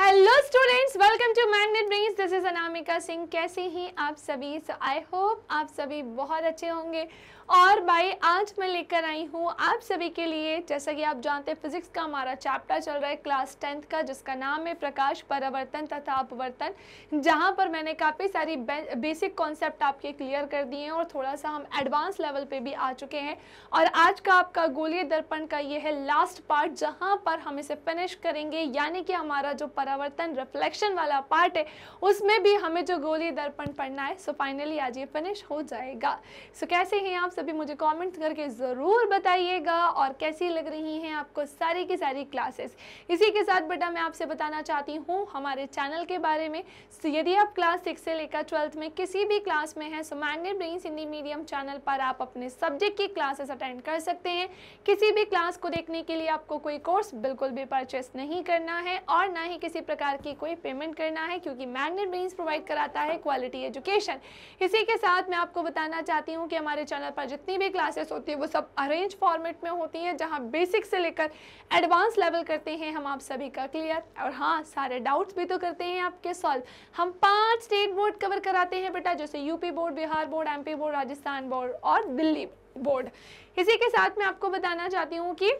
Hello students welcome to Magnet Brains this is Anamika Singh कैसे ही आप सभी सो आई होप आप सभी बहुत अच्छे होंगे और भाई आज मैं लेकर आई हूँ आप सभी के लिए जैसा कि आप जानते हैं फिजिक्स का हमारा चैप्टर चल रहा है क्लास टेंथ का जिसका नाम है प्रकाश परावर्तन तथा अपवर्तन जहाँ पर मैंने काफ़ी सारी बे बेसिक कॉन्सेप्ट आपके क्लियर कर दिए हैं और थोड़ा सा हम एडवांस लेवल पर भी आ चुके हैं और आज का आपका गोलीय दर्पण का ये है लास्ट पार्ट जहाँ पर हम इसे फिनिश करेंगे यानी कि हमारा जो परावर्तन रिफ्लेक्शन वाला पार्ट है उसमें भी हमें जो गोलीय दर्पण पढ़ना है सो फाइनली आज ये फिनिश हो जाएगा सो कैसे हैं आप सभी मुझे कमेंट्स करके ज़रूर बताइएगा और कैसी लग रही हैं आपको सारी की सारी क्लासेस इसी के साथ बेटा मैं आपसे बताना चाहती हूँ हमारे चैनल के बारे में तो यदि आप क्लास सिक्स से लेकर ट्वेल्थ में किसी भी क्लास में हैं सो सुमान्य ब्रेन्स हिंदी मीडियम चैनल पर आप अपने सब्जेक्ट की क्लासेस अटेंड कर सकते हैं किसी भी क्लास को देखने के लिए आपको कोई कोर्स बिल्कुल भी परचेस नहीं करना है और ना ही किसी प्रकार की कोई पेमेंट करना है क्योंकि मैग्नेट ब्रेन्स प्रोवाइड कराता है क्वालिटी एजुकेशन इसी के साथ मैं आपको बताना चाहती हूँ कि हमारे चैनल पर यहाँ जितनी भी क्लासेस होती है वो सब अरेंज फॉर्मेट में होती हैं जहाँ बेसिक से लेकर एडवांस लेवल करते हैं हम आप सभी का क्लियर और हाँ सारे डाउट्स भी तो करते हैं आपके सॉल्व हम पाँच स्टेट बोर्ड कवर कराते हैं बेटा जैसे UP board Bihar board M board Rajasthan board और दिल्ली बोर्ड इसी के साथ मैं आपको बताना चाहती हूँ कि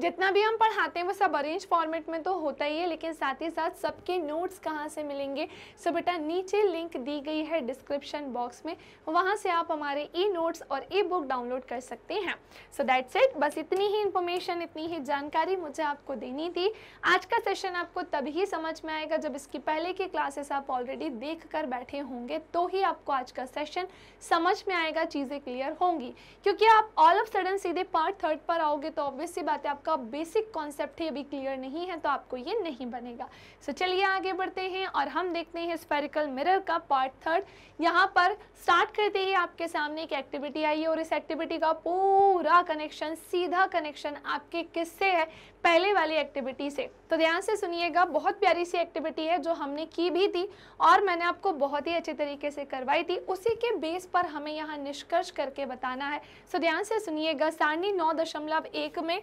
जितना भी हम पढ़ाते हैं वो सब अरेंज फॉर्मेट में तो होता ही है लेकिन साथ ही साथ सबके नोट्स कहाँ से मिलेंगे सो बेटा नीचे लिंक दी गई है डिस्क्रिप्शन बॉक्स में वहाँ से आप हमारे ई नोट्स और ई बुक डाउनलोड कर सकते हैं सो दैट्स इट बस इतनी ही इन्फॉर्मेशन इतनी ही जानकारी मुझे आपको देनी थी आज का सेशन आपको तभी समझ में आएगा जब इसकी पहले की क्लासेस आप ऑलरेडी देख कर बैठे होंगे तो ही आपको आज का सेशन समझ में आएगा चीज़ें क्लियर होंगी क्योंकि आप ऑल ऑफ सडन सीधे पार्ट थर्ड पर आओगे तो ऑब्वियसली बातें आप आपका बेसिक कॉन्सेप्ट है अभी क्लियर नहीं है तो आपको ये नहीं बनेगा सो so, चलिए आगे बढ़ते हैं और हम देखते हैं स्पेरिकल मिरर का पार्ट थर्ड यहाँ पर स्टार्ट करते ही आपके सामने एक एक्टिविटी आई है और इस एक्टिविटी का पूरा कनेक्शन सीधा कनेक्शन आपके किससे है पहले वाली एक्टिविटी से तो ध्यान से सुनिएगा बहुत प्यारी सी एक्टिविटी है जो हमने की भी थी और मैंने आपको बहुत ही अच्छे तरीके से करवाई थी उसी के बेस पर हमें यहाँ निष्कर्ष करके बताना है सो ध्यान से सुनिएगा सारणी नौ दशमलव एक में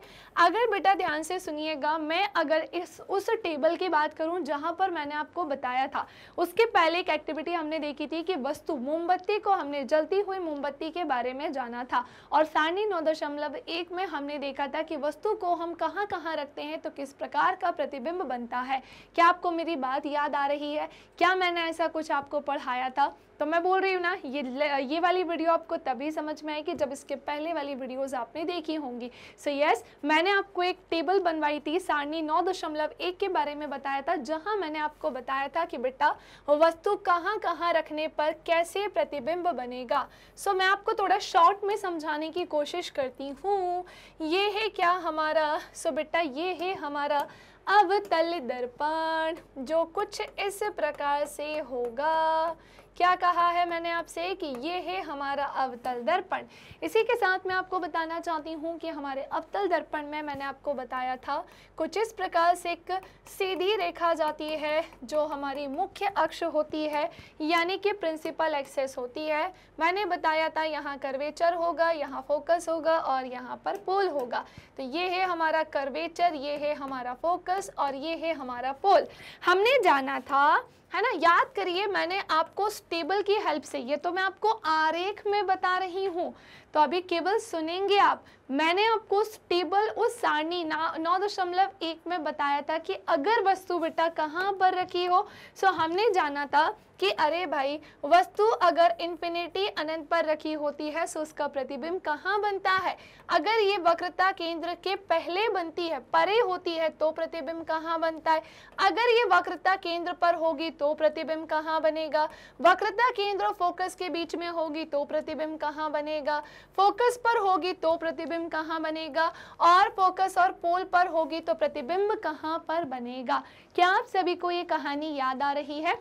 अगर बेटा ध्यान से सुनिएगा मैं अगर इस उस टेबल की बात करूं जहां पर मैंने आपको बताया था उसके पहले एक एक्टिविटी हमने देखी थी कि वस्तु मोमबत्ती को हमने जलती हुई मोमबत्ती के बारे में जाना था और सारणी नौ दशमलव एक में हमने देखा था कि वस्तु को हम कहां कहां रखते हैं तो किस प्रकार का प्रतिबिंब बनता है क्या आपको मेरी बात याद आ रही है क्या मैंने ऐसा कुछ आपको पढ़ाया था तो मैं बोल रही हूँ ना ये ये वाली वीडियो आपको तभी समझ में आएगी जब इसके पहले वाली वीडियोज़ आपने देखी होंगी सो so, यस yes, मैंने आपको एक टेबल बनवाई थी सारणी नौ दशमलव एक के बारे में बताया था जहाँ मैंने आपको बताया था कि बेटा वस्तु कहाँ कहाँ रखने पर कैसे प्रतिबिंब बनेगा सो so, मैं आपको थोड़ा शॉर्ट में समझाने की कोशिश करती हूँ ये है क्या हमारा सो so, बेटा ये है हमारा अवतल दर्पण जो कुछ इस प्रकार से होगा क्या कहा है मैंने आपसे कि ये है हमारा अवतल दर्पण इसी के साथ मैं आपको बताना चाहती हूँ कि हमारे अवतल दर्पण में मैंने आपको बताया था कुछ इस प्रकार से एक सीधी रेखा जाती है जो हमारी मुख्य अक्ष होती है यानी कि प्रिंसिपल एक्सेस होती है मैंने बताया था यहाँ कर्वेचर होगा यहाँ फोकस होगा और यहाँ पर पोल होगा तो ये है हमारा कर्वेचर ये है हमारा फोकस और ये है हमारा पोल हमने जाना था है ना याद करिए मैंने आपको टेबल की हेल्प से ये तो मैं आपको आरेख में बता रही हूँ तो अभी केवल सुनेंगे आप मैंने आपको टेबल उस सारणी ना नौ दशमलव एक में बताया था कि अगर वस्तु बेटा कहाँ पर रखी हो सो हमने जाना था कि अरे भाई वस्तु अगर इन्फिनिटी अनंत पर रखी होती है सो उसका प्रतिबिंब कहाँ बनता है अगर ये वक्रता केंद्र के पहले बनती है परे होती है तो प्रतिबिंब कहाँ बनता है अगर ये वक्रता केंद्र पर होगी तो प्रतिबिंब कहाँ बनेगा वक्रता केंद्र फोकस के बीच में होगी तो प्रतिबिंब कहाँ बनेगा फोकस पर होगी तो प्रतिबिंब प्रतिबिंब कहाँ बनेगा और फोकस और पोल पर होगी तो प्रतिबिंब कहाँ पर बनेगा क्या आप सभी को ये कहानी याद आ रही है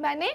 मैंने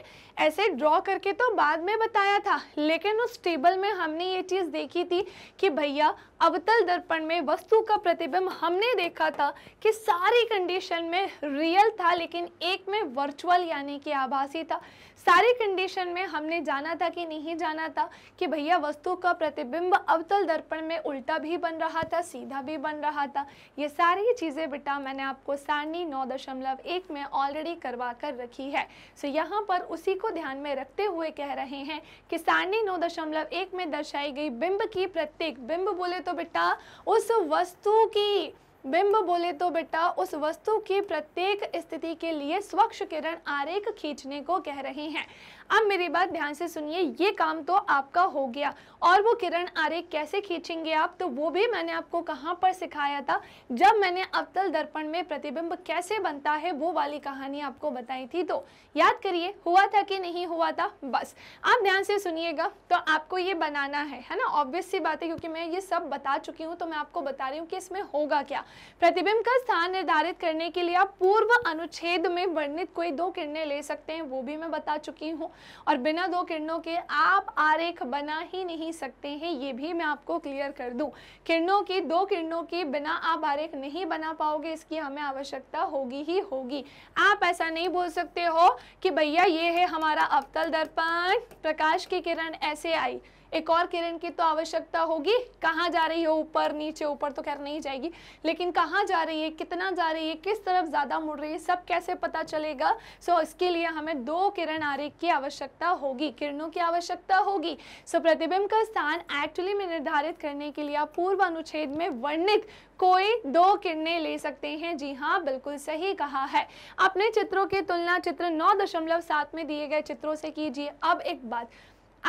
ऐसे ड्रॉ करके तो बाद में बताया था लेकिन उस टेबल में हमने ये चीज़ देखी थी कि भैया अवतल दर्पण में वस्तु का प्रतिबिंब हमने देखा था कि सारी कंडीशन में रियल था लेकिन एक में वर्चुअल यानी कि आभासी था सारी कंडीशन में हमने जाना था कि नहीं जाना था कि भैया वस्तु का प्रतिबिंब अवतल दर्पण में उल्टा भी बन रहा था सीधा भी बन रहा था ये सारी चीज़ें बेटा मैंने आपको सारणी नौ दशमलव एक में ऑलरेडी करवा कर रखी है सो यहाँ पर उसी को ध्यान में रखते हुए कह रहे हैं कि सारणी नौ दशमलव एक में दर्शाई गई बिंब की प्रत्येक बिंब बोले तो बेटा उस वस्तु की बिंब बोले तो बेटा उस वस्तु की प्रत्येक स्थिति के लिए स्वच्छ किरण आरेख खींचने को कह रहे हैं अब मेरी बात ध्यान से सुनिए ये काम तो आपका हो गया और वो किरण आरे कैसे खींचेंगे आप तो वो भी मैंने आपको कहाँ पर सिखाया था जब मैंने अवतल दर्पण में प्रतिबिंब कैसे बनता है वो वाली कहानी आपको बताई थी तो याद करिए हुआ था कि नहीं हुआ था बस आप ध्यान से सुनिएगा तो आपको ये बनाना है है ना ऑब्वियस सी बात है क्योंकि मैं ये सब बता चुकी हूँ तो मैं आपको बता रही हूँ कि इसमें होगा क्या प्रतिबिंब का स्थान निर्धारित करने के लिए आप पूर्व अनुच्छेद में वर्णित कोई दो किरणें ले सकते हैं वो भी मैं बता चुकी हूँ और बिना दो किरणों के आप आरेख बना ही नहीं सकते हैं ये भी मैं आपको क्लियर कर दूं किरणों की दो किरणों के बिना आप आरेख नहीं बना पाओगे इसकी हमें आवश्यकता होगी ही होगी आप ऐसा नहीं बोल सकते हो कि भैया ये है हमारा अवतल दर्पण प्रकाश की किरण ऐसे आई एक और किरण की तो आवश्यकता होगी कहाँ जा रही है ऊपर नीचे ऊपर तो खैर नहीं जाएगी लेकिन कहाँ जा रही है कितना जा रही है किस तरफ ज़्यादा मुड़ रही है सब कैसे पता चलेगा सो so, इसके लिए हमें दो किरण आर्य की आवश्यकता होगी किरणों की आवश्यकता होगी सो so, प्रतिबिंब का स्थान एक्चुअली में निर्धारित करने के लिए आप अनुच्छेद में वर्णित कोई दो किरणें ले सकते हैं जी हाँ बिल्कुल सही कहा है अपने चित्रों की तुलना चित्र नौ दशमलव सात में दिए गए चित्रों से कीजिए अब एक बात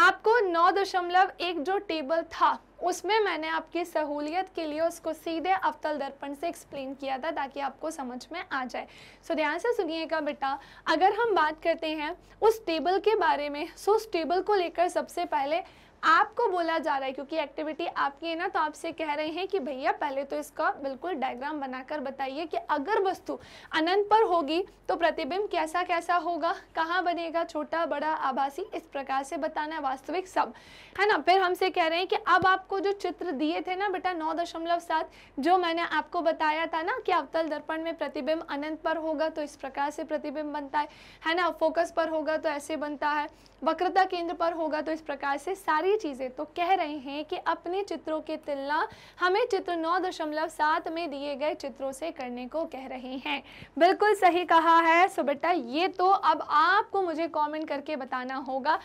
आपको नौ दशमलव एक जो टेबल था उसमें मैंने आपकी सहूलियत के लिए उसको सीधे अवतल दर्पण से एक्सप्लेन किया था ताकि आपको समझ में आ जाए सो so, ध्यान से सुनिएगा बेटा अगर हम बात करते हैं उस टेबल के बारे में सो so उस टेबल को लेकर सबसे पहले आपको बोला जा रहा है क्योंकि एक्टिविटी आपकी है ना तो आपसे कह रहे हैं कि भैया पहले तो इसका बिल्कुल डायग्राम बनाकर बताइए कि अगर वस्तु अनंत पर होगी तो प्रतिबिंब कैसा कैसा होगा कहाँ बनेगा छोटा बड़ा आभासी इस प्रकार से बताना है वास्तविक सब है ना फिर हमसे कह रहे हैं कि अब आपको जो चित्र दिए थे ना बेटा नौ जो मैंने आपको बताया था ना कि अवतल दर्पण में प्रतिबिंब अनंत पर होगा तो इस प्रकार से प्रतिबिंब बनता है है ना फोकस पर होगा तो ऐसे बनता है वक्रता केंद्र पर होगा तो इस प्रकार से सारी सारी चीज़ें तो कह रहे हैं कि अपने चित्रों की तुलना हमें चित्र नौ दशमलव सात में दिए गए चित्रों से करने को कह रहे हैं बिल्कुल सही कहा है सुबट्टा ये तो अब आपको मुझे कमेंट करके बताना होगा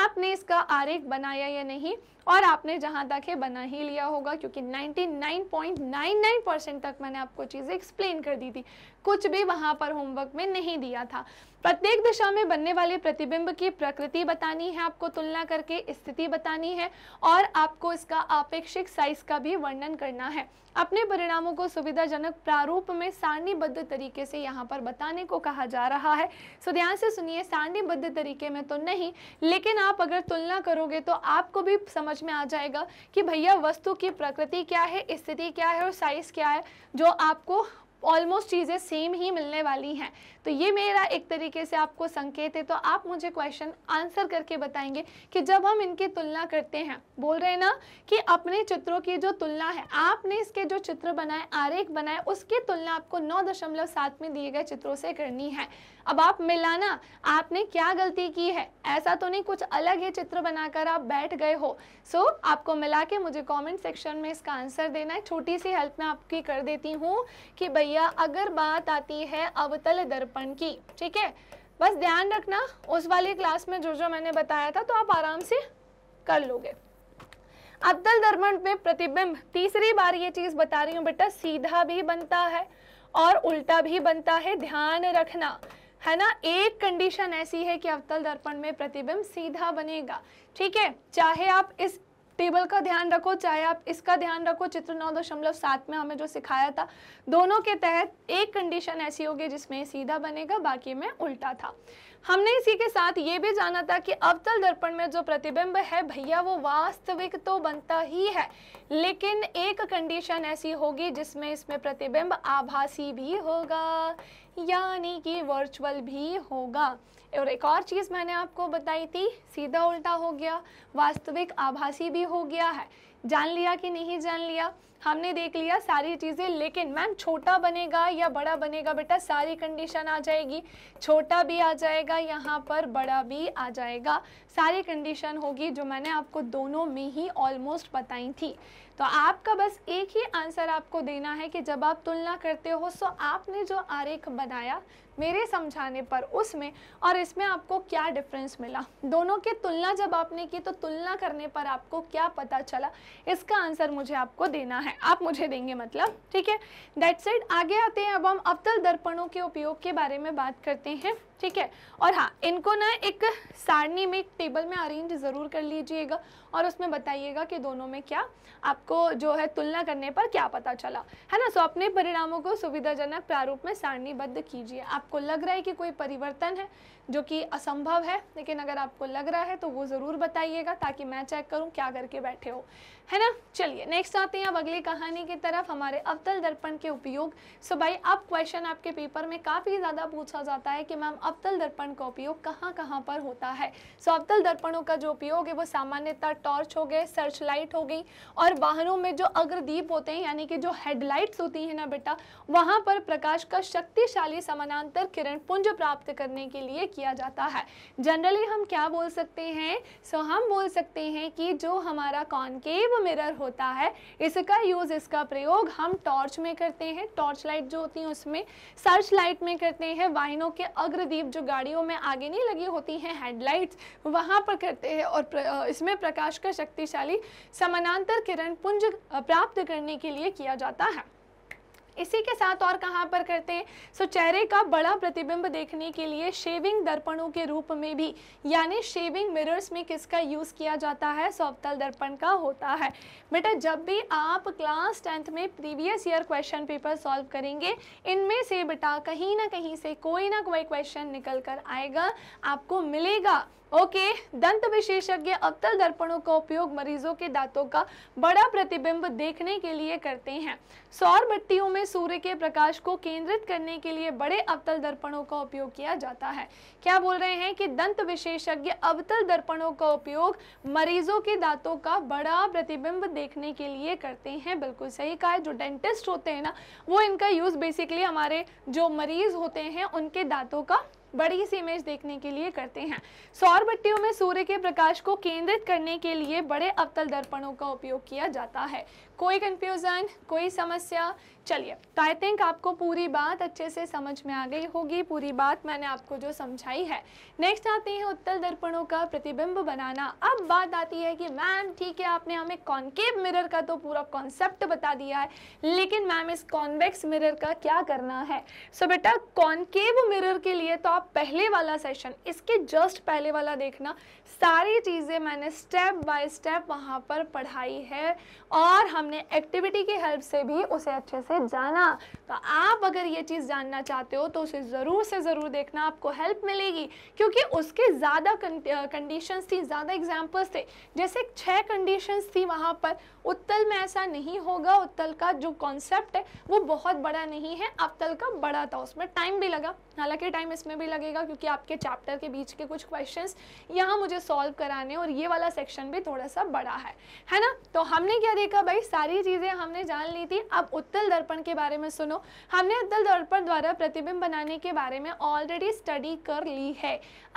आपने इसका आरेख बनाया या नहीं और आपने जहाँ तक है बना ही लिया होगा क्योंकि 99.99 तक मैंने आपको चीज़ें एक्सप्लेन कर दी थी कुछ भी वहां पर होमवर्क में नहीं दिया था प्रत्येक दिशा में बनने वाले प्रतिबिंब की प्रकृति बतानी है आपको तुलना करके स्थिति बतानी है और आपको इसका आपेक्षिक साइज का भी वर्णन करना है अपने परिणामों को सुविधाजनक प्रारूप में सारणीबद्ध तरीके से यहाँ पर बताने को कहा जा रहा है सो ध्यान से सुनिए सारणीबद्ध तरीके में तो नहीं लेकिन आप अगर तुलना करोगे तो आपको भी समझ में आ जाएगा कि भैया वस्तु की प्रकृति क्या है स्थिति क्या है और साइज क्या है जो आपको ऑलमोस्ट चीज़ें सेम ही मिलने वाली हैं तो ये मेरा एक तरीके से आपको संकेत है तो आप मुझे क्वेश्चन आंसर करके बताएंगे कि जब हम इनकी तुलना करते हैं बोल रहे हैं ना कि अपने चित्रों की जो तुलना है आपने इसके जो चित्र बनाए आरेख बनाए उसकी तुलना आपको नौ में दिए गए चित्रों से करनी है अब आप मिलाना आपने क्या गलती की है ऐसा तो नहीं कुछ अलग ही चित्र बनाकर आप बैठ गए हो सो so, आपको मिला के मुझे कमेंट सेक्शन में इसका आंसर देना है छोटी सी हेल्प मैं आपकी कर देती हूँ कि भैया अगर बात आती है अवतल दर्पण की ठीक है बस ध्यान रखना उस वाली क्लास में जो जो मैंने बताया था तो आप आराम से कर लोगे अवतल दर्पण में प्रतिबिंब तीसरी बार ये चीज़ बता रही हूँ बेटा सीधा भी बनता है और उल्टा भी बनता है ध्यान रखना है ना एक कंडीशन ऐसी है कि अवतल दर्पण में प्रतिबिंब सीधा बनेगा ठीक है चाहे आप इस टेबल का ध्यान रखो चाहे आप इसका ध्यान रखो चित्र नौ दशमलव सात में हमें जो सिखाया था दोनों के तहत एक कंडीशन ऐसी होगी जिसमें सीधा बनेगा बाकी में उल्टा था हमने इसी के साथ ये भी जाना था कि अवतल दर्पण में जो प्रतिबिंब है भैया वो वास्तविक तो बनता ही है लेकिन एक कंडीशन ऐसी होगी जिसमें इसमें प्रतिबिंब आभासी भी होगा यानी कि वर्चुअल भी होगा और एक और चीज़ मैंने आपको बताई थी सीधा उल्टा हो गया वास्तविक आभासी भी हो गया है जान लिया कि नहीं जान लिया हमने देख लिया सारी चीज़ें लेकिन मैम छोटा बनेगा या बड़ा बनेगा बेटा सारी कंडीशन आ जाएगी छोटा भी आ जाएगा यहाँ पर बड़ा भी आ जाएगा सारी कंडीशन होगी जो मैंने आपको दोनों में ही ऑलमोस्ट बताई थी तो आपका बस एक ही आंसर आपको देना है कि जब आप तुलना करते हो सो आपने जो आरेख बनाया मेरे समझाने पर उसमें और इसमें आपको क्या डिफरेंस मिला दोनों की तुलना जब आपने की तो तुलना करने पर आपको क्या पता चला इसका आंसर मुझे आपको देना है आप मुझे देंगे मतलब ठीक है डेट साइड आगे आते हैं अब हम अवतल दर्पणों के उपयोग के बारे में बात करते हैं ठीक है और हाँ इनको ना एक सारणी में एक टेबल में अरेंज ज़रूर कर लीजिएगा और उसमें बताइएगा कि दोनों में क्या आपको जो है तुलना करने पर क्या पता चला है ना सो अपने परिणामों को सुविधाजनक प्रारूप में सारणीबद्ध कीजिए आपको लग रहा है कि कोई परिवर्तन है जो कि असंभव है लेकिन अगर आपको लग रहा है तो वो ज़रूर बताइएगा ताकि मैं चेक करूँ क्या करके बैठे हो है ना चलिए नेक्स्ट आते हैं अब अगली कहानी की तरफ हमारे अवतल दर्पण के उपयोग सो भाई अब क्वेश्चन आपके पेपर में काफ़ी ज़्यादा पूछा जाता है कि मैम अवतल दर्पण का उपयोग कहाँ कहाँ पर होता है सो अवतल दर्पणों का जो उपयोग है वो सामान्यतः टॉर्च हो गए सर्च लाइट हो गई और वाहनों में जो अग्रदीप होते हैं यानी कि जो हेडलाइट्स होती हैं ना बेटा वहाँ पर प्रकाश का शक्तिशाली समानांतर किरण पुंज प्राप्त करने के लिए किया जाता है जनरली हम क्या बोल सकते हैं सो so, हम बोल सकते हैं कि जो हमारा कॉन्केव मिरर होता है इसका यूज़ इसका प्रयोग हम टॉर्च में करते हैं टॉर्च लाइट जो होती है उसमें सर्च लाइट में करते हैं वाहनों के अग्रदीप जो गाड़ियों में आगे नहीं लगी होती हैं हेडलाइट्स वहाँ पर करते हैं और प्र, इसमें प्रकाश का शक्तिशाली समानांतर किरण पुंज प्राप्त करने के लिए किया जाता है इसी के साथ और कहाँ पर करते हैं सो so, चेहरे का बड़ा प्रतिबिंब देखने के लिए शेविंग दर्पणों के रूप में भी यानी शेविंग मिरर्स में किसका यूज़ किया जाता है सौतल दर्पण का होता है बेटा जब भी आप क्लास टेंथ में previous year question paper solve करेंगे इनमें से बेटा कहीं ना कहीं से कोई ना कोई क्वेश्चन निकल कर आएगा आपको मिलेगा ओके दंत विशेषज्ञ अवतल दर्पणों का उपयोग मरीजों के दांतों का बड़ा प्रतिबिंब देखने के लिए करते हैं सौर बत्तियों में सूर्य के प्रकाश को केंद्रित करने के लिए बड़े अवतल दर्पणों का उपयोग किया जाता है क्या बोल रहे हैं कि दंत विशेषज्ञ अवतल दर्पणों का उपयोग मरीजों के दांतों का बड़ा प्रतिबिंब देखने के लिए करते हैं बिल्कुल सही कहा है जो डेंटिस्ट होते हैं ना वो इनका यूज़ बेसिकली हमारे जो मरीज़ होते हैं उनके दांतों का बड़ी सी इमेज देखने के लिए करते हैं सौर भट्टियों में सूर्य के प्रकाश को केंद्रित करने के लिए बड़े अवतल दर्पणों का उपयोग किया जाता है कोई कंफ्यूजन कोई समस्या चलिए तो आई थिंक आपको पूरी बात अच्छे से समझ में आ गई होगी पूरी बात मैंने आपको जो समझाई है नेक्स्ट आते हैं उत्तल दर्पणों का प्रतिबिंब बनाना अब बात आती है कि मैम ठीक है आपने हमें कॉन्केव मिरर का तो पूरा कॉन्सेप्ट बता दिया है लेकिन मैम इस कॉन्वेक्स मिरर का क्या करना है सो बेटा कॉन्केव मिरर के लिए तो आप पहले वाला सेशन इसके जस्ट पहले वाला देखना सारी चीज़ें मैंने स्टेप बाय स्टेप वहाँ पर पढ़ाई है और हमने एक्टिविटी की हेल्प से भी उसे अच्छे से जाना तो आप अगर ये चीज़ जानना चाहते हो तो उसे ज़रूर से ज़रूर देखना आपको हेल्प मिलेगी क्योंकि उसके ज़्यादा कंडीशंस थी ज़्यादा एग्जाम्पल्स थे जैसे छः कंडीशंस थी वहाँ पर उत्तल में ऐसा नहीं होगा उत्तल का जो कॉन्सेप्ट है वो बहुत बड़ा नहीं है अवतल का बड़ा था उसमें टाइम भी लगा हालांकि टाइम इसमें भी लगेगा क्योंकि आपके चैप्टर के बीच के कुछ क्वेश्चंस यहाँ मुझे सॉल्व कराने और ये वाला सेक्शन भी थोड़ा सा बड़ा है है ना तो हमने क्या देखा भाई सारी चीज़ें हमने जान ली थी अब उत्तल दर्पण के बारे में सुनो हमने उत्तल दर्पण द्वारा प्रतिबिंब बनाने के बारे में ऑलरेडी स्टडी कर ली है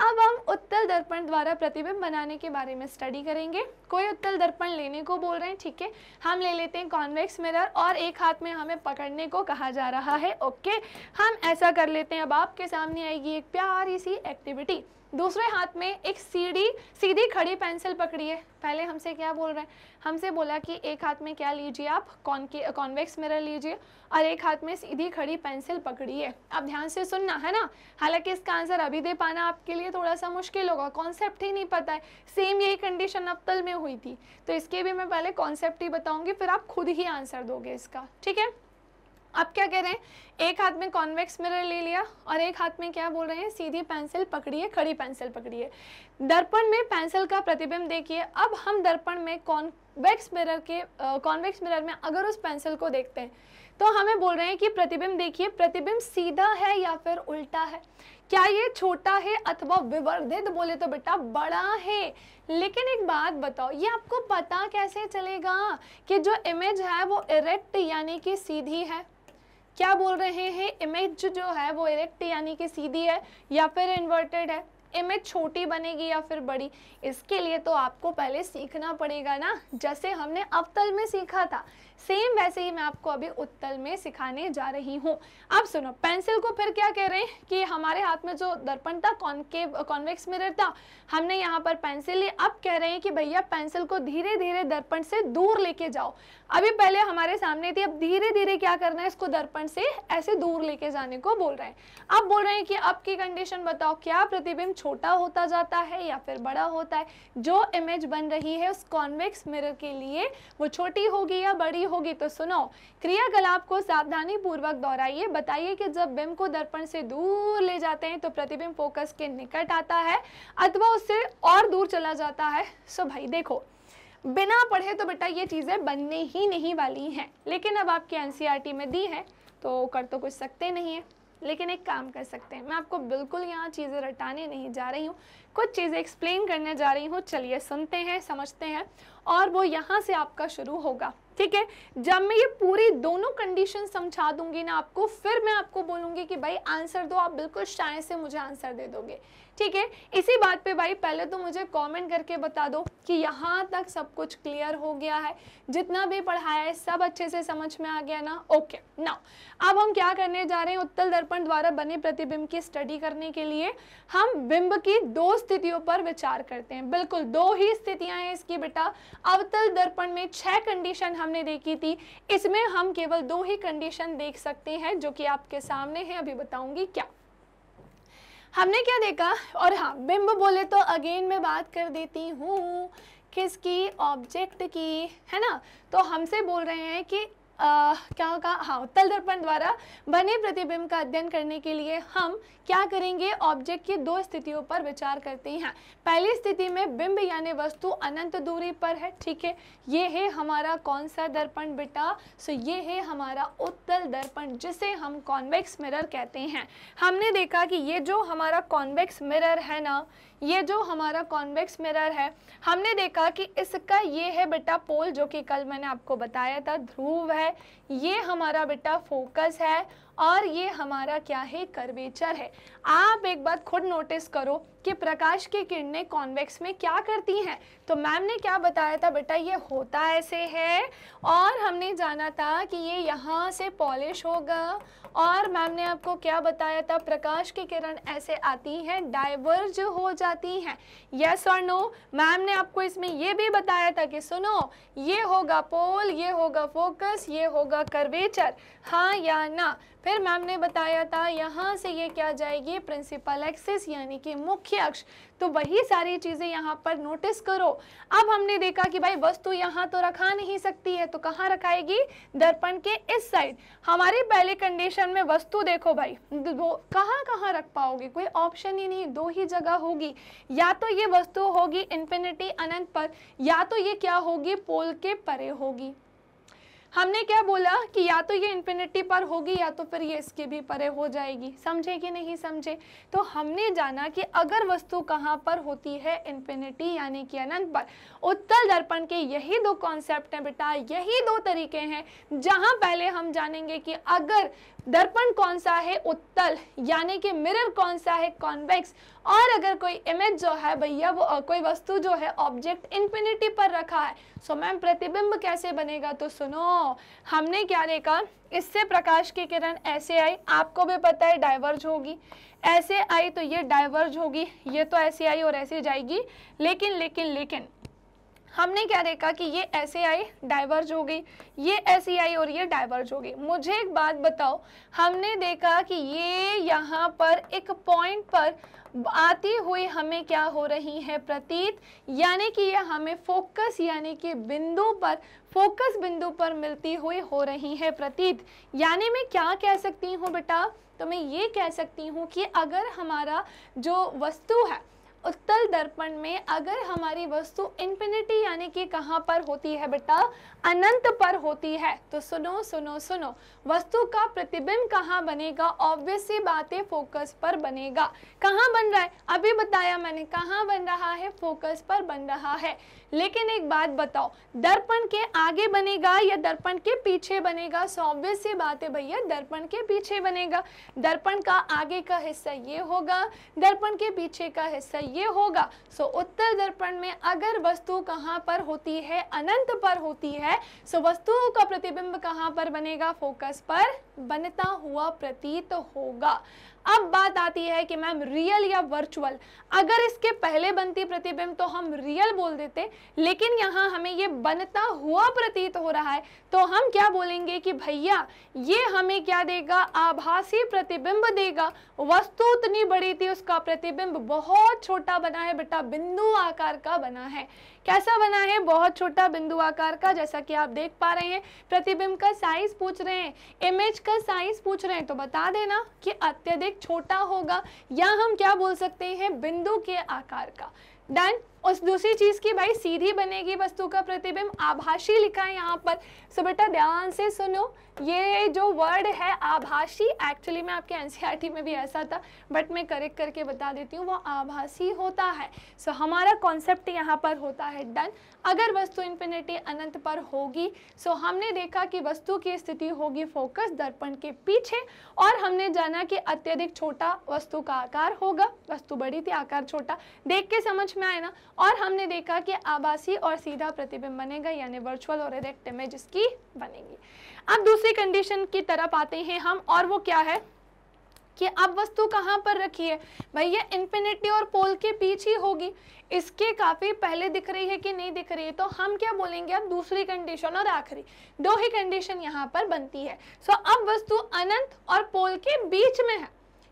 अब हम उत्तल दर्पण द्वारा प्रतिबिंब बनाने के बारे में स्टडी करेंगे कोई उत्तल दर्पण लेने को बोल रहे हैं ठीक है हम ले लेते हैं कॉन्वेक्स मिरर और एक हाथ में हमें पकड़ने को कहा जा रहा है ओके हम ऐसा कर लेते हैं अब आपके सामने आएगी एक प्यारी सी एक्टिविटी दूसरे हाथ में एक सीढ़ी सीधी खड़ी पेंसिल पकड़ी है पहले हमसे क्या बोल रहे हैं हमसे बोला कि एक हाथ में क्या लीजिए आप कॉनके कॉन्वेक्स मिरर लीजिए और एक हाथ में सीधी खड़ी पेंसिल पकड़िए आप ध्यान से सुनना है ना हालांकि इसका आंसर अभी दे पाना आपके लिए थोड़ा सा मुश्किल होगा कॉन्सेप्ट ही नहीं पता है सेम यही कंडीशन अब में हुई थी तो इसके भी मैं पहले कॉन्सेप्ट ही बताऊँगी फिर आप खुद ही आंसर दोगे इसका ठीक है अब क्या कह रहे हैं एक हाथ में कॉन्वेक्स मिरर ले लिया और एक हाथ में क्या बोल रहे हैं सीधी पेंसिल पकड़िए खड़ी पेंसिल पकड़िए दर्पण में पेंसिल का प्रतिबिंब देखिए अब हम दर्पण में कॉन्वेक्स मिरर के कॉन्वेक्स मिरर में अगर उस पेंसिल को देखते हैं तो हमें बोल रहे हैं कि प्रतिबिंब देखिए प्रतिबिंब सीधा है या फिर उल्टा है क्या ये छोटा है अथवा विवर्धित बोले तो बेटा बड़ा है लेकिन एक बात बताओ ये आपको पता कैसे चलेगा कि जो इमेज है वो इरेक्ट यानी कि सीधी है क्या बोल रहे हैं इमेज जो है वो इरेक्ट यानी कि सीधी है या फिर इन्वर्टेड है इमेज छोटी बनेगी या फिर बड़ी इसके लिए तो आपको पहले सीखना पड़ेगा ना जैसे हमने अवतल में सीखा था सेम वैसे ही मैं आपको अभी उत्तल में सिखाने जा रही हूँ अब सुनो पेंसिल को फिर क्या कह रहे हैं कि हमारे हाथ में जो दर्पण था कॉन्केव कॉन्वेक्स मिरर था हमने यहाँ पर पेंसिल ली अब कह रहे हैं कि भैया पेंसिल को धीरे धीरे दर्पण से दूर लेके जाओ अभी पहले हमारे सामने थी अब धीरे धीरे क्या करना है इसको दर्पण से ऐसे दूर लेके जाने को बोल रहे हैं अब बोल रहे हैं कि अब की कंडीशन बताओ क्या प्रतिबिंब छोटा होता जाता है या फिर बड़ा होता है जो इमेज बन रही है उस कॉन्वेक्स मिरर के लिए वो छोटी होगी या बड़ी होगी तो सुनो क्रियाकलाप को सावधानी पूर्वक दोहराइए बताइए कि जब बिंब को दर्पण से दूर ले जाते हैं तो प्रतिबिंब फोकस के निकट आता है अथवा उससे और दूर चला जाता है सो भाई देखो बिना पढ़े तो बेटा ये चीज़ें बनने ही नहीं वाली हैं लेकिन अब आपके एन e में दी है तो कर तो कुछ सकते नहीं है लेकिन एक काम कर सकते हैं मैं आपको बिल्कुल यहाँ चीज़ें रटाने नहीं जा रही हूँ कुछ चीज़ें एक्सप्लेन करने जा रही हूँ चलिए सुनते हैं समझते हैं और वो यहाँ से आपका शुरू होगा ठीक है जब मैं ये पूरी दोनों कंडीशन समझा दूंगी ना आपको फिर मैं आपको बोलूंगी कि भाई आंसर दो आप बिल्कुल शायद से मुझे आंसर दे दोगे ठीक है इसी बात पे भाई पहले तो मुझे कमेंट करके बता दो कि यहाँ तक सब कुछ क्लियर हो गया है जितना भी पढ़ाया है सब अच्छे से समझ में आ गया ना ओके नाउ अब हम क्या करने जा रहे हैं उत्तल दर्पण द्वारा बने प्रतिबिंब की स्टडी करने के लिए हम बिंब की दो स्थितियों पर विचार करते हैं बिल्कुल दो ही स्थितियां हैं इसकी बेटा अवतल दर्पण में छह कंडीशन हमने देखी थी इसमें हम केवल दो ही कंडीशन देख सकते हैं जो कि आपके सामने है अभी बताऊंगी क्या हमने क्या देखा और हाँ बिंब बोले तो अगेन मैं बात कर देती हूँ किसकी ऑब्जेक्ट की है ना तो हमसे बोल रहे हैं कि क्या होगा हाँ तल दर्पण द्वारा बने प्रतिबिंब का अध्ययन करने के लिए हम क्या करेंगे ऑब्जेक्ट की दो स्थितियों पर विचार करते हैं पहली स्थिति में बिंब यानी वस्तु अनंत दूरी पर है ठीक है ये है हमारा कौन सा दर्पण बेटा सो ये है हमारा उत्तल दर्पण जिसे हम कॉन्वेक्स मिरर कहते हैं हमने देखा कि ये जो हमारा कॉन्वेक्स मिरर है ना ये जो हमारा कॉन्वेक्स मिरर है हमने देखा कि इसका ये है बेटा पोल जो कि कल मैंने आपको बताया था ध्रुव है ये हमारा बेटा फोकस है और ये हमारा क्या है कर्वेचर है आप एक बार खुद नोटिस करो कि प्रकाश की किरणें कॉन्वेक्स में क्या करती हैं तो मैम ने क्या बताया था बेटा ये होता ऐसे है और हमने जाना था कि ये यहाँ से पॉलिश होगा और मैम ने आपको क्या बताया था प्रकाश की किरण ऐसे आती हैं डाइवर्ज हो जाती हैं यस और नो मैम ने आपको इसमें ये भी बताया था कि सुनो ये होगा पोल ये होगा फोकस ये होगा कर्वेचर हाँ या ना फिर मैम ने बताया था यहाँ से ये क्या जाएगी प्रिंसिपल एक्सिस यानी कि मुख्य अक्ष तो वही सारी चीज़ें यहाँ पर नोटिस करो अब हमने देखा कि भाई वस्तु यहाँ तो रखा नहीं सकती है तो कहाँ रखाएगी दर्पण के इस साइड हमारी पहले कंडीशन में वस्तु देखो भाई वो कहाँ कहाँ रख पाओगे कोई ऑप्शन ही नहीं दो ही जगह होगी या तो ये वस्तु होगी इन्फिनिटी अनंत पर या तो ये क्या होगी पोल के परे होगी हमने क्या बोला कि या तो ये इन्फिनिटी पर होगी या तो फिर ये इसके भी परे हो जाएगी समझे कि नहीं समझे तो हमने जाना कि अगर वस्तु कहाँ पर होती है इन्फिनिटी यानी कि अनंत पर उत्तल दर्पण के यही दो कॉन्सेप्ट हैं बेटा यही दो तरीके हैं जहाँ पहले हम जानेंगे कि अगर दर्पण कौन सा है उत्तल यानी कि मिरर कौन सा है कॉन्वेक्स और अगर कोई इमेज जो है भैया वो कोई वस्तु जो है ऑब्जेक्ट इन्फिनिटी पर रखा है सो मैम प्रतिबिंब कैसे बनेगा तो सुनो हमने क्या देखा इससे प्रकाश की किरण ऐसे आई आपको भी पता है डाइवर्ज होगी ऐसे आई तो ये डाइवर्ज होगी ये तो ऐसे आई और ऐसे जाएगी लेकिन लेकिन लेकिन हमने क्या देखा कि ये ऐसे आई डाइवर्ज हो गई ये ऐसी आई और ये डाइवर्ज हो गई मुझे एक बात बताओ हमने देखा कि ये यहाँ पर एक पॉइंट पर आती हुई हमें क्या हो रही है प्रतीत यानी कि ये हमें फोकस यानी कि बिंदु पर फोकस बिंदु पर मिलती हुई हो रही है प्रतीत यानी मैं क्या कह सकती हूँ बेटा तो मैं ये कह सकती हूँ कि अगर हमारा जो वस्तु है उत्तल दर्पण में अगर हमारी वस्तु इन्फिनिटी यानी कि कहाँ पर होती है बेटा अनंत पर होती है तो सुनो सुनो सुनो वस्तु का प्रतिबिंब कहाँ बनेगा ऑब्वियसली बातें फोकस पर बनेगा कहाँ बन रहा है अभी बताया मैंने कहाँ बन रहा है फोकस पर बन रहा है लेकिन एक बात बताओ दर्पण के आगे बनेगा या दर्पण के पीछे बनेगा सो ऑब्वियस बात है भैया दर्पण के पीछे बनेगा दर्पण का आगे का हिस्सा ये होगा दर्पण के पीछे का हिस्सा ये ये होगा सो so, उत्तर दर्पण में अगर वस्तु कहाँ पर होती है अनंत पर होती है सो so, वस्तुओं का प्रतिबिंब कहाँ पर बनेगा फोकस पर बनता हुआ प्रतीत होगा अब बात आती है कि मैम रियल या वर्चुअल अगर इसके पहले बनती प्रतिबिंब तो हम रियल बोल देते लेकिन यहाँ हमें ये बनता हुआ प्रतीत हो रहा है तो हम क्या बोलेंगे कि भैया ये हमें क्या देगा आभासी प्रतिबिंब देगा वस्तु उतनी बड़ी थी उसका प्रतिबिंब बहुत छोटा बना है बेटा बिंदु आकार का बना है कैसा बना है बहुत छोटा बिंदु आकार का जैसा कि आप देख पा रहे हैं प्रतिबिंब का साइज पूछ रहे हैं इमेज का साइज पूछ रहे हैं तो बता देना कि अत्यधिक छोटा होगा या हम क्या बोल सकते हैं बिंदु के आकार का डन उस दूसरी चीज़ की भाई सीधी बनेगी वस्तु का प्रतिबिंब आभाषी लिखा है यहाँ पर सो बेटा ध्यान से सुनो ये जो वर्ड है आभाषी एक्चुअली मैं आपके एनसीईआरटी e में भी ऐसा था बट मैं करेक्ट करके बता देती हूँ वो आभासी होता है सो so, हमारा कॉन्सेप्ट यहाँ पर होता है डन अगर वस्तु इन्फिनिटी अनंत पर होगी सो so हमने देखा कि वस्तु की स्थिति होगी फोकस दर्पण के पीछे और हमने जाना कि अत्यधिक छोटा वस्तु का आकार होगा वस्तु बड़ी थी आकार छोटा देख के समझ में आए ना और हमने देखा कि आभासी और सीधा प्रतिबिंब बनेगा यानी वर्चुअल और इरेक्ट इमेज इसकी बनेगी अब दूसरी कंडीशन की तरफ आते हैं हम और वो क्या है कि अब वस्तु कहाँ पर रखी है भैया इन्फिनिटी और पोल के बीच ही होगी इसके काफ़ी पहले दिख रही है कि नहीं दिख रही है तो हम क्या बोलेंगे अब दूसरी कंडीशन और आखिरी दो ही कंडीशन यहाँ पर बनती है सो अब वस्तु अनंत और पोल के बीच में है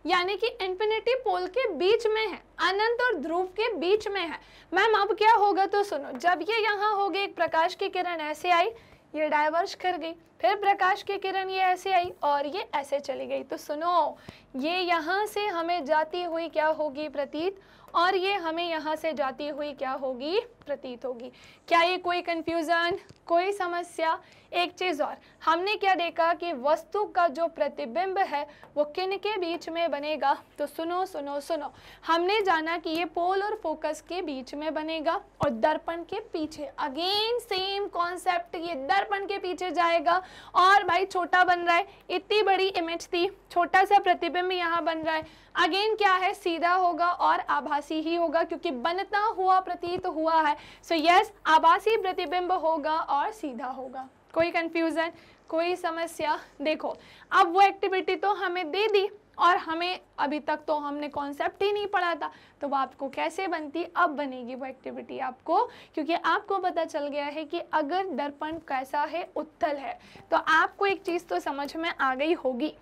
यानी कि इन्फिनिटी पोल के बीच में है अनंत और ध्रुव के बीच में है मैम अब क्या होगा तो सुनो जब ये यहाँ हो एक प्रकाश की किरण ऐसे आई ये डाइवर्स कर गई फिर प्रकाश की किरण ये ऐसे आई और ये ऐसे चली गई तो सुनो ये यहाँ से हमें जाती हुई क्या होगी प्रतीत और ये हमें यहाँ से जाती हुई क्या होगी प्रतीत होगी क्या ये कोई कन्फ्यूज़न कोई समस्या एक चीज़ और हमने क्या देखा कि वस्तु का जो प्रतिबिंब है वो किन के बीच में बनेगा तो सुनो सुनो सुनो हमने जाना कि ये पोल और फोकस के बीच में बनेगा और दर्पण के पीछे अगेन सेम कॉन्सेप्ट ये दर्पण के पीछे जाएगा और भाई छोटा बन रहा है इतनी बड़ी इमेज थी छोटा सा प्रतिबिंब यहाँ बन रहा है अगेन क्या है सीधा होगा और आभासी ही होगा क्योंकि बनता हुआ प्रतीत हुआ है सो so, यस yes, आभासी प्रतिबिंब होगा और सीधा होगा कोई कंफ्यूजन कोई समस्या देखो अब वो एक्टिविटी तो हमें दे दी और हमें अभी तक तो हमने कॉन्सेप्ट ही नहीं पढ़ा था तो वो आपको कैसे बनती अब बनेगी वो एक्टिविटी आपको क्योंकि आपको पता चल गया है कि अगर दर्पण कैसा है उत्तल है तो आपको एक चीज़ तो समझ में आ गई होगी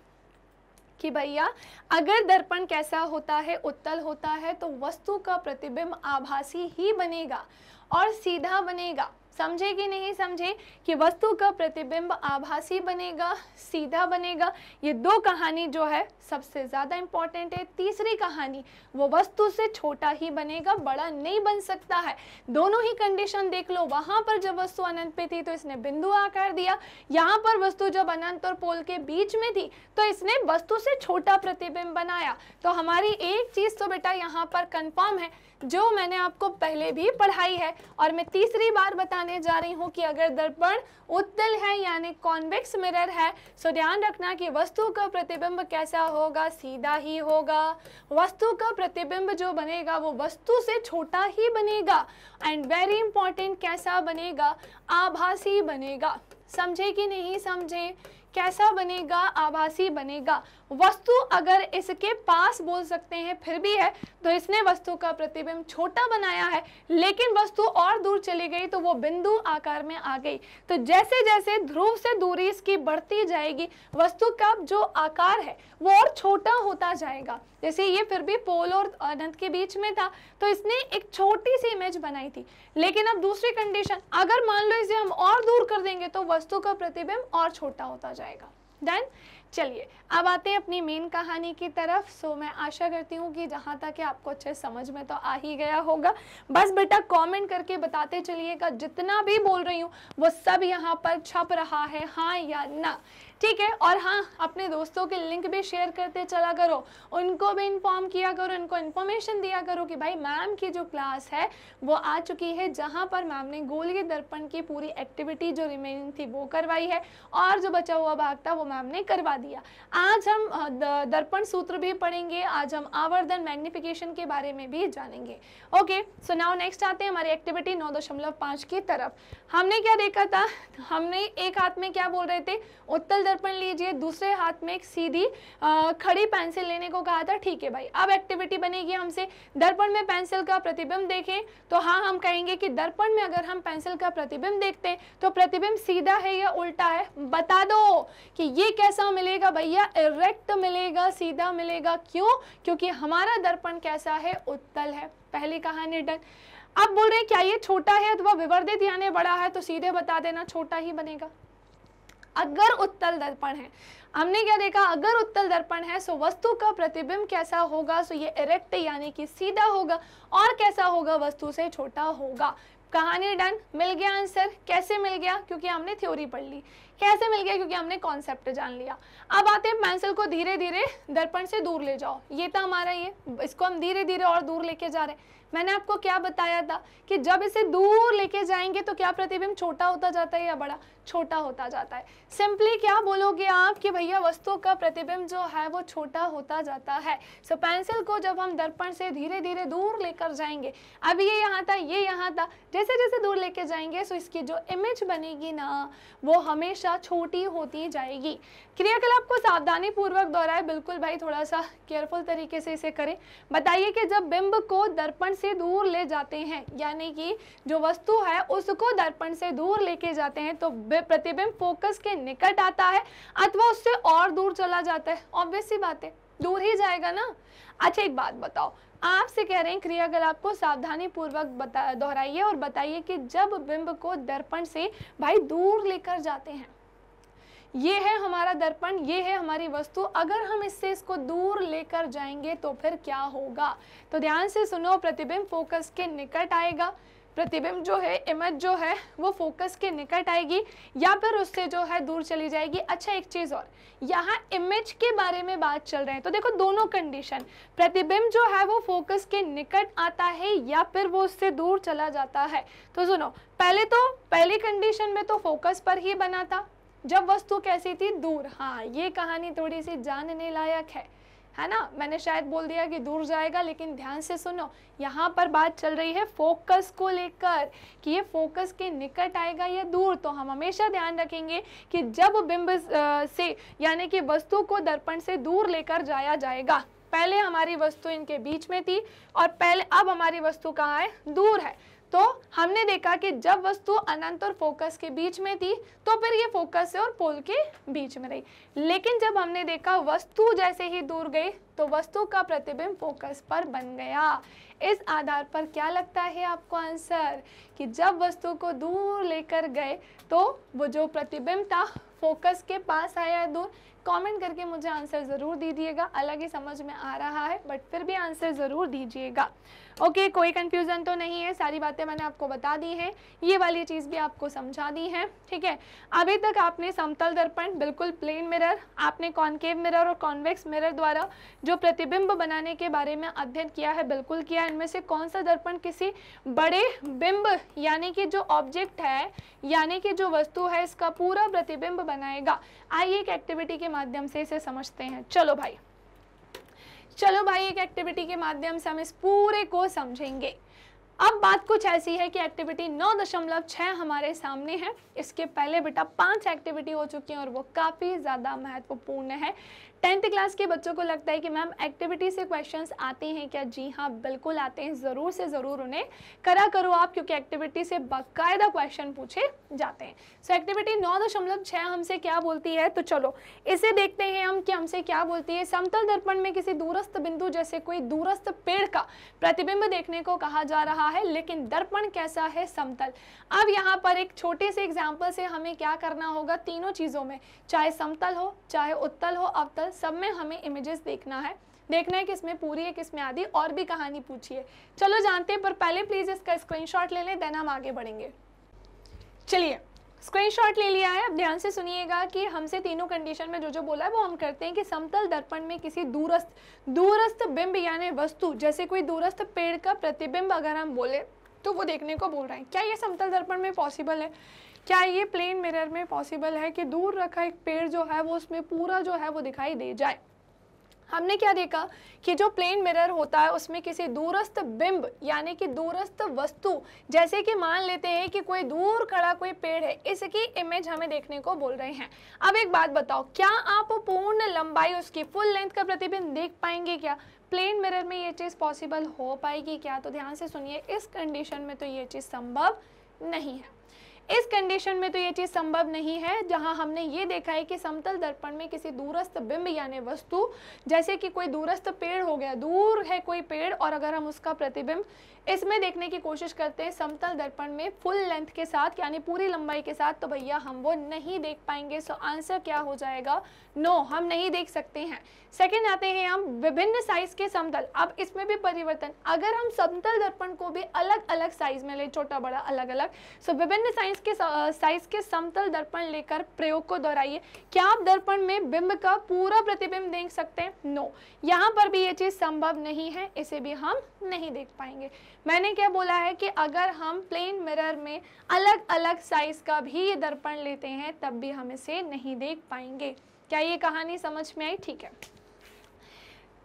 कि भैया अगर दर्पण कैसा होता है उत्तल होता है तो वस्तु का प्रतिबिंब आभासी ही बनेगा और सीधा बनेगा समझे कि नहीं समझे कि वस्तु का प्रतिबिंब आभासी बनेगा सीधा बनेगा ये दो कहानी जो है सबसे ज़्यादा इम्पॉर्टेंट है तीसरी कहानी वो वस्तु से छोटा ही बनेगा बड़ा नहीं बन सकता है दोनों ही कंडीशन देख लो वहाँ पर जब वस्तु अनंत पे थी तो इसने बिंदु आकार दिया यहाँ पर वस्तु जब अनंत और पोल के बीच में थी तो इसने वस्तु से छोटा प्रतिबिंब बनाया तो हमारी एक चीज़ तो बेटा यहाँ पर कन्फर्म है जो मैंने आपको पहले भी पढ़ाई है और मैं तीसरी बार बताने जा रही हूँ कि अगर दर्पण उत्तल है यानी कॉन्वेक्स मिरर है सो तो ध्यान रखना कि वस्तु का प्रतिबिंब कैसा होगा सीधा ही होगा वस्तु का प्रतिबिंब जो बनेगा वो वस्तु से छोटा ही बनेगा एंड वेरी इंपॉर्टेंट कैसा बनेगा आभासी बनेगा समझे कि नहीं समझे कैसा बनेगा आभासी बनेगा वस्तु अगर इसके पास बोल सकते हैं फिर भी है तो इसने वस्तु का प्रतिबिंब छोटा बनाया है लेकिन वस्तु और दूर चली गई तो वो बिंदु आकार में आ गई तो जैसे जैसे ध्रुव से दूरी इसकी बढ़ती जाएगी वस्तु का जो आकार है वो और छोटा होता जाएगा जैसे ये फिर भी पोल और अनंत के बीच में था तो इसने एक छोटी सी इमेज बनाई थी लेकिन अब दूसरी कंडीशन अगर मान लो इसे हम और दूर कर देंगे तो वस्तु का प्रतिबिंब और छोटा होता जाएगा चलिए अब आते हैं अपनी मेन कहानी की तरफ सो मैं आशा करती हूँ कि जहाँ तक आपको अच्छे समझ में तो आ ही गया होगा बस बेटा कमेंट करके बताते चलिएगा जितना भी बोल रही हूँ वो सब यहाँ पर छप रहा है हाँ या ना ठीक है और हाँ अपने दोस्तों के लिंक भी शेयर करते चला करो उनको भी इन्फॉर्म किया करो उनको इन्फॉर्मेशन दिया करो कि भाई मैम की जो क्लास है वो आ चुकी है जहाँ पर मैम ने गोलगी दर्पण की पूरी एक्टिविटी जो रिमेनिंग थी वो करवाई है और जो बचा हुआ भाग था वो मैम ने करवा दिया आज हम दर्पण सूत्र भी पढ़ेंगे आज हम आवर्धन मैग्निफिकेशन के बारे में भी जानेंगे ओके सो नाउ नेक्स्ट आते हैं हमारी एक्टिविटी नौ की तरफ हमने क्या देखा था हमने एक हाथ में क्या बोल रहे थे उत्तल दर्पण लीजिए दूसरे हाथ में एक सीधी आ, खड़ी पेंसिल लेने को कहा था ठीक है भाई अब एक्टिविटी बनेगी हमसे दर्पण में पेंसिल का प्रतिबिंब देखें तो हाँ हम कहेंगे कि दर्पण में अगर हम पेंसिल का प्रतिबिंब देखते हैं तो प्रतिबिंब सीधा है या उल्टा है बता दो कि ये कैसा मिलेगा भैया इरेक्ट मिलेगा सीधा मिलेगा क्यों क्योंकि हमारा दर्पण कैसा है उत्तल है पहली कहानी डन अब बोल रहे हैं क्या ये छोटा है अथवा विवर्धित यानी बड़ा है तो सीधे बता देना छोटा ही बनेगा अगर उत्तल दर्पण है हमने क्या देखा अगर उत्तल दर्पण है सो वस्तु का प्रतिबिंब कैसा होगा सो ये इरेक्ट यानी कि सीधा होगा और कैसा होगा वस्तु से छोटा होगा कहानी डन मिल गया आंसर कैसे मिल गया क्योंकि हमने थ्योरी पढ़ ली कैसे मिल गया क्योंकि हमने कॉन्सेप्ट जान लिया अब आते हैं पेंसिल को धीरे धीरे दर्पण से दूर ले जाओ ये था हमारा ये इसको हम धीरे धीरे और दूर लेके जा रहे हैं मैंने आपको क्या बताया था कि जब इसे दूर लेके जाएंगे तो क्या प्रतिबिंब छोटा होता जाता है या बड़ा छोटा होता जाता है सिंपली क्या बोलोगे आप कि भैया वस्तु का प्रतिबिंब जो है वो छोटा होता जाता है सो so, पेंसिल को जब हम दर्पण से धीरे धीरे दूर लेकर जाएंगे अब ये यहाँ था ये यहाँ था जैसे जैसे दूर लेके जाएंगे सो so इसकी जो इमेज बनेगी ना वो हमेशा छोटी होती जाएगी क्रियाकलाप को सावधानी पूर्वक दोहराए बिल्कुल भाई थोड़ा सा केयरफुल तरीके से इसे करें बताइए कि जब बिंब को दर्पण से दूर ले जाते हैं यानी कि जो वस्तु है उसको दर्पण से दूर लेके जाते हैं तो प्रतिबिंब फोकस के निकट आता है अथवा उससे और दूर चला जाता है ऑब्वियस सी बात है दूर ही जाएगा ना अच्छा एक बात बताओ आपसे कह रहे हैं क्रियाकलाप को सावधानी पूर्वक बता दोहराइए और बताइए कि जब बिंब को दर्पण से भाई दूर लेकर जाते हैं ये है हमारा दर्पण ये है हमारी वस्तु अगर हम इससे इसको दूर लेकर जाएंगे तो फिर क्या होगा तो ध्यान से सुनो प्रतिबिंब फोकस के निकट आएगा प्रतिबिंब जो है इमेज जो है वो फोकस के निकट आएगी या फिर उससे जो है दूर चली जाएगी अच्छा एक चीज़ और यहाँ इमेज के बारे में बात चल रहे हैं तो देखो दोनों कंडीशन प्रतिबिंब जो है वो फोकस के निकट आता है या फिर वो उससे दूर चला जाता है तो सुनो पहले तो पहली कंडीशन में तो फोकस पर ही बना था जब वस्तु कैसी थी दूर हाँ ये कहानी थोड़ी सी जानने लायक है है ना मैंने शायद बोल दिया कि दूर जाएगा लेकिन ध्यान से सुनो यहाँ पर बात चल रही है फोकस को लेकर कि ये फोकस के निकट आएगा या दूर तो हम हमेशा ध्यान रखेंगे कि जब बिंब से यानी कि वस्तु को दर्पण से दूर लेकर जाया जाएगा पहले हमारी वस्तु इनके बीच में थी और पहले अब हमारी वस्तु कहाँ है दूर है तो हमने देखा कि जब वस्तु अनंत और फोकस के बीच में थी तो फिर ये फोकस से और पोल के बीच में रही लेकिन जब हमने देखा वस्तु जैसे ही दूर गई तो वस्तु का प्रतिबिंब फोकस पर बन गया इस आधार पर क्या लगता है आपको आंसर कि जब वस्तु को दूर लेकर गए तो वो जो प्रतिबिंब था फोकस के पास आया दूर कमेंट करके मुझे आंसर ज़रूर दीजिएगा अलग ही समझ में आ रहा है बट फिर भी आंसर ज़रूर दीजिएगा ओके okay, कोई कन्फ्यूज़न तो नहीं है सारी बातें मैंने आपको बता दी हैं ये वाली चीज़ भी आपको समझा दी है ठीक है अभी तक आपने समतल दर्पण बिल्कुल प्लेन मिरर आपने कॉन्केव मिरर और कॉन्वेक्स मिरर द्वारा जो प्रतिबिंब बनाने के बारे में अध्ययन किया है बिल्कुल किया इनमें से कौन सा दर्पण किसी बड़े बिंब यानी कि जो ऑब्जेक्ट है यानी कि जो वस्तु है इसका पूरा प्रतिबिंब बनाएगा आइए एक एक्टिविटी के माध्यम से इसे समझते हैं चलो भाई चलो भाई एक एक्टिविटी के माध्यम से हम इस पूरे को समझेंगे अब बात कुछ ऐसी है कि एक्टिविटी नौ दशमलव छः हमारे सामने है इसके पहले बेटा पांच एक्टिविटी हो चुकी हैं और वो काफ़ी ज़्यादा महत्वपूर्ण है टेंथ क्लास के बच्चों को लगता है कि मैम एक्टिविटी से क्वेश्चंस आते हैं क्या जी हाँ बिल्कुल आते हैं ज़रूर से ज़रूर उन्हें करा करो आप क्योंकि एक्टिविटी से बाकायदा क्वेश्चन पूछे जाते हैं सो एक्टिविटी नौ दशमलव छः हमसे क्या बोलती है तो चलो इसे देखते हैं हम कि हमसे क्या बोलती है समतल दर्पण में किसी दूरस्थ बिंदु जैसे कोई दूरस्थ पेड़ का प्रतिबिंब देखने को कहा जा रहा है लेकिन दर्पण कैसा है समतल अब यहाँ पर एक छोटे से एग्जाम्पल से हमें क्या करना होगा तीनों चीज़ों में चाहे समतल हो चाहे उत्तल हो अवतल सब में हमें इमेजेस देखना है देखना है कि इसमें पूरी है किसमें आधी और भी कहानी पूछिए चलो जानते हैं पर पहले प्लीज़ इसका स्क्रीनशॉट ले लें देन हम आगे बढ़ेंगे चलिए स्क्रीनशॉट ले लिया है अब ध्यान से सुनिएगा कि हमसे तीनों कंडीशन में जो जो बोला है वो हम करते हैं कि समतल दर्पण में किसी दूरस्थ दूरस्थ बिंब यानी वस्तु जैसे कोई दूरस्थ पेड़ का प्रतिबिंब अगर हम बोले तो वो देखने को बोल रहे हैं क्या ये समतल दर्पण में पॉसिबल है क्या ये प्लेन मिरर में पॉसिबल है कि दूर रखा एक पेड़ जो है वो उसमें पूरा जो है वो दिखाई दे जाए हमने क्या देखा कि जो प्लेन मिरर होता है उसमें किसी दूरस्थ बिंब यानी कि दूरस्थ वस्तु जैसे कि मान लेते हैं कि कोई दूर खड़ा कोई पेड़ है इसकी इमेज हमें देखने को बोल रहे हैं अब एक बात बताओ क्या आप पूर्ण लंबाई उसकी फुल लेंथ का प्रतिबिंब देख पाएंगे क्या प्लेन मिरर में ये चीज़ पॉसिबल हो पाएगी क्या तो ध्यान से सुनिए इस कंडीशन में तो ये चीज़ संभव नहीं है इस कंडीशन में तो ये चीज़ संभव नहीं है जहाँ हमने ये देखा है कि समतल दर्पण में किसी दूरस्थ बिंब यानी वस्तु जैसे कि कोई दूरस्थ पेड़ हो गया दूर है कोई पेड़ और अगर हम उसका प्रतिबिंब इसमें देखने की कोशिश करते हैं समतल दर्पण में फुल लेंथ के साथ यानी पूरी लंबाई के साथ तो भैया हम वो नहीं देख पाएंगे सो आंसर क्या हो जाएगा नो no, हम नहीं देख सकते हैं सेकेंड आते हैं हम विभिन्न साइज के समतल अब इसमें भी परिवर्तन अगर हम समतल दर्पण को भी अलग अलग साइज में ले छोटा बड़ा अलग अलग सो विभिन्न साइज के साइज के समतल दर्पण लेकर प्रयोग को दोहराइए क्या आप दर्पण में बिंब का पूरा प्रतिबिंब देख सकते हैं नो no. यहाँ पर भी ये चीज़ संभव नहीं है इसे भी हम नहीं देख पाएंगे मैंने क्या बोला है कि अगर हम प्लेन मिरर में अलग अलग साइज का भी दर्पण लेते हैं तब भी हम इसे नहीं देख पाएंगे क्या ये कहानी समझ में आई ठीक है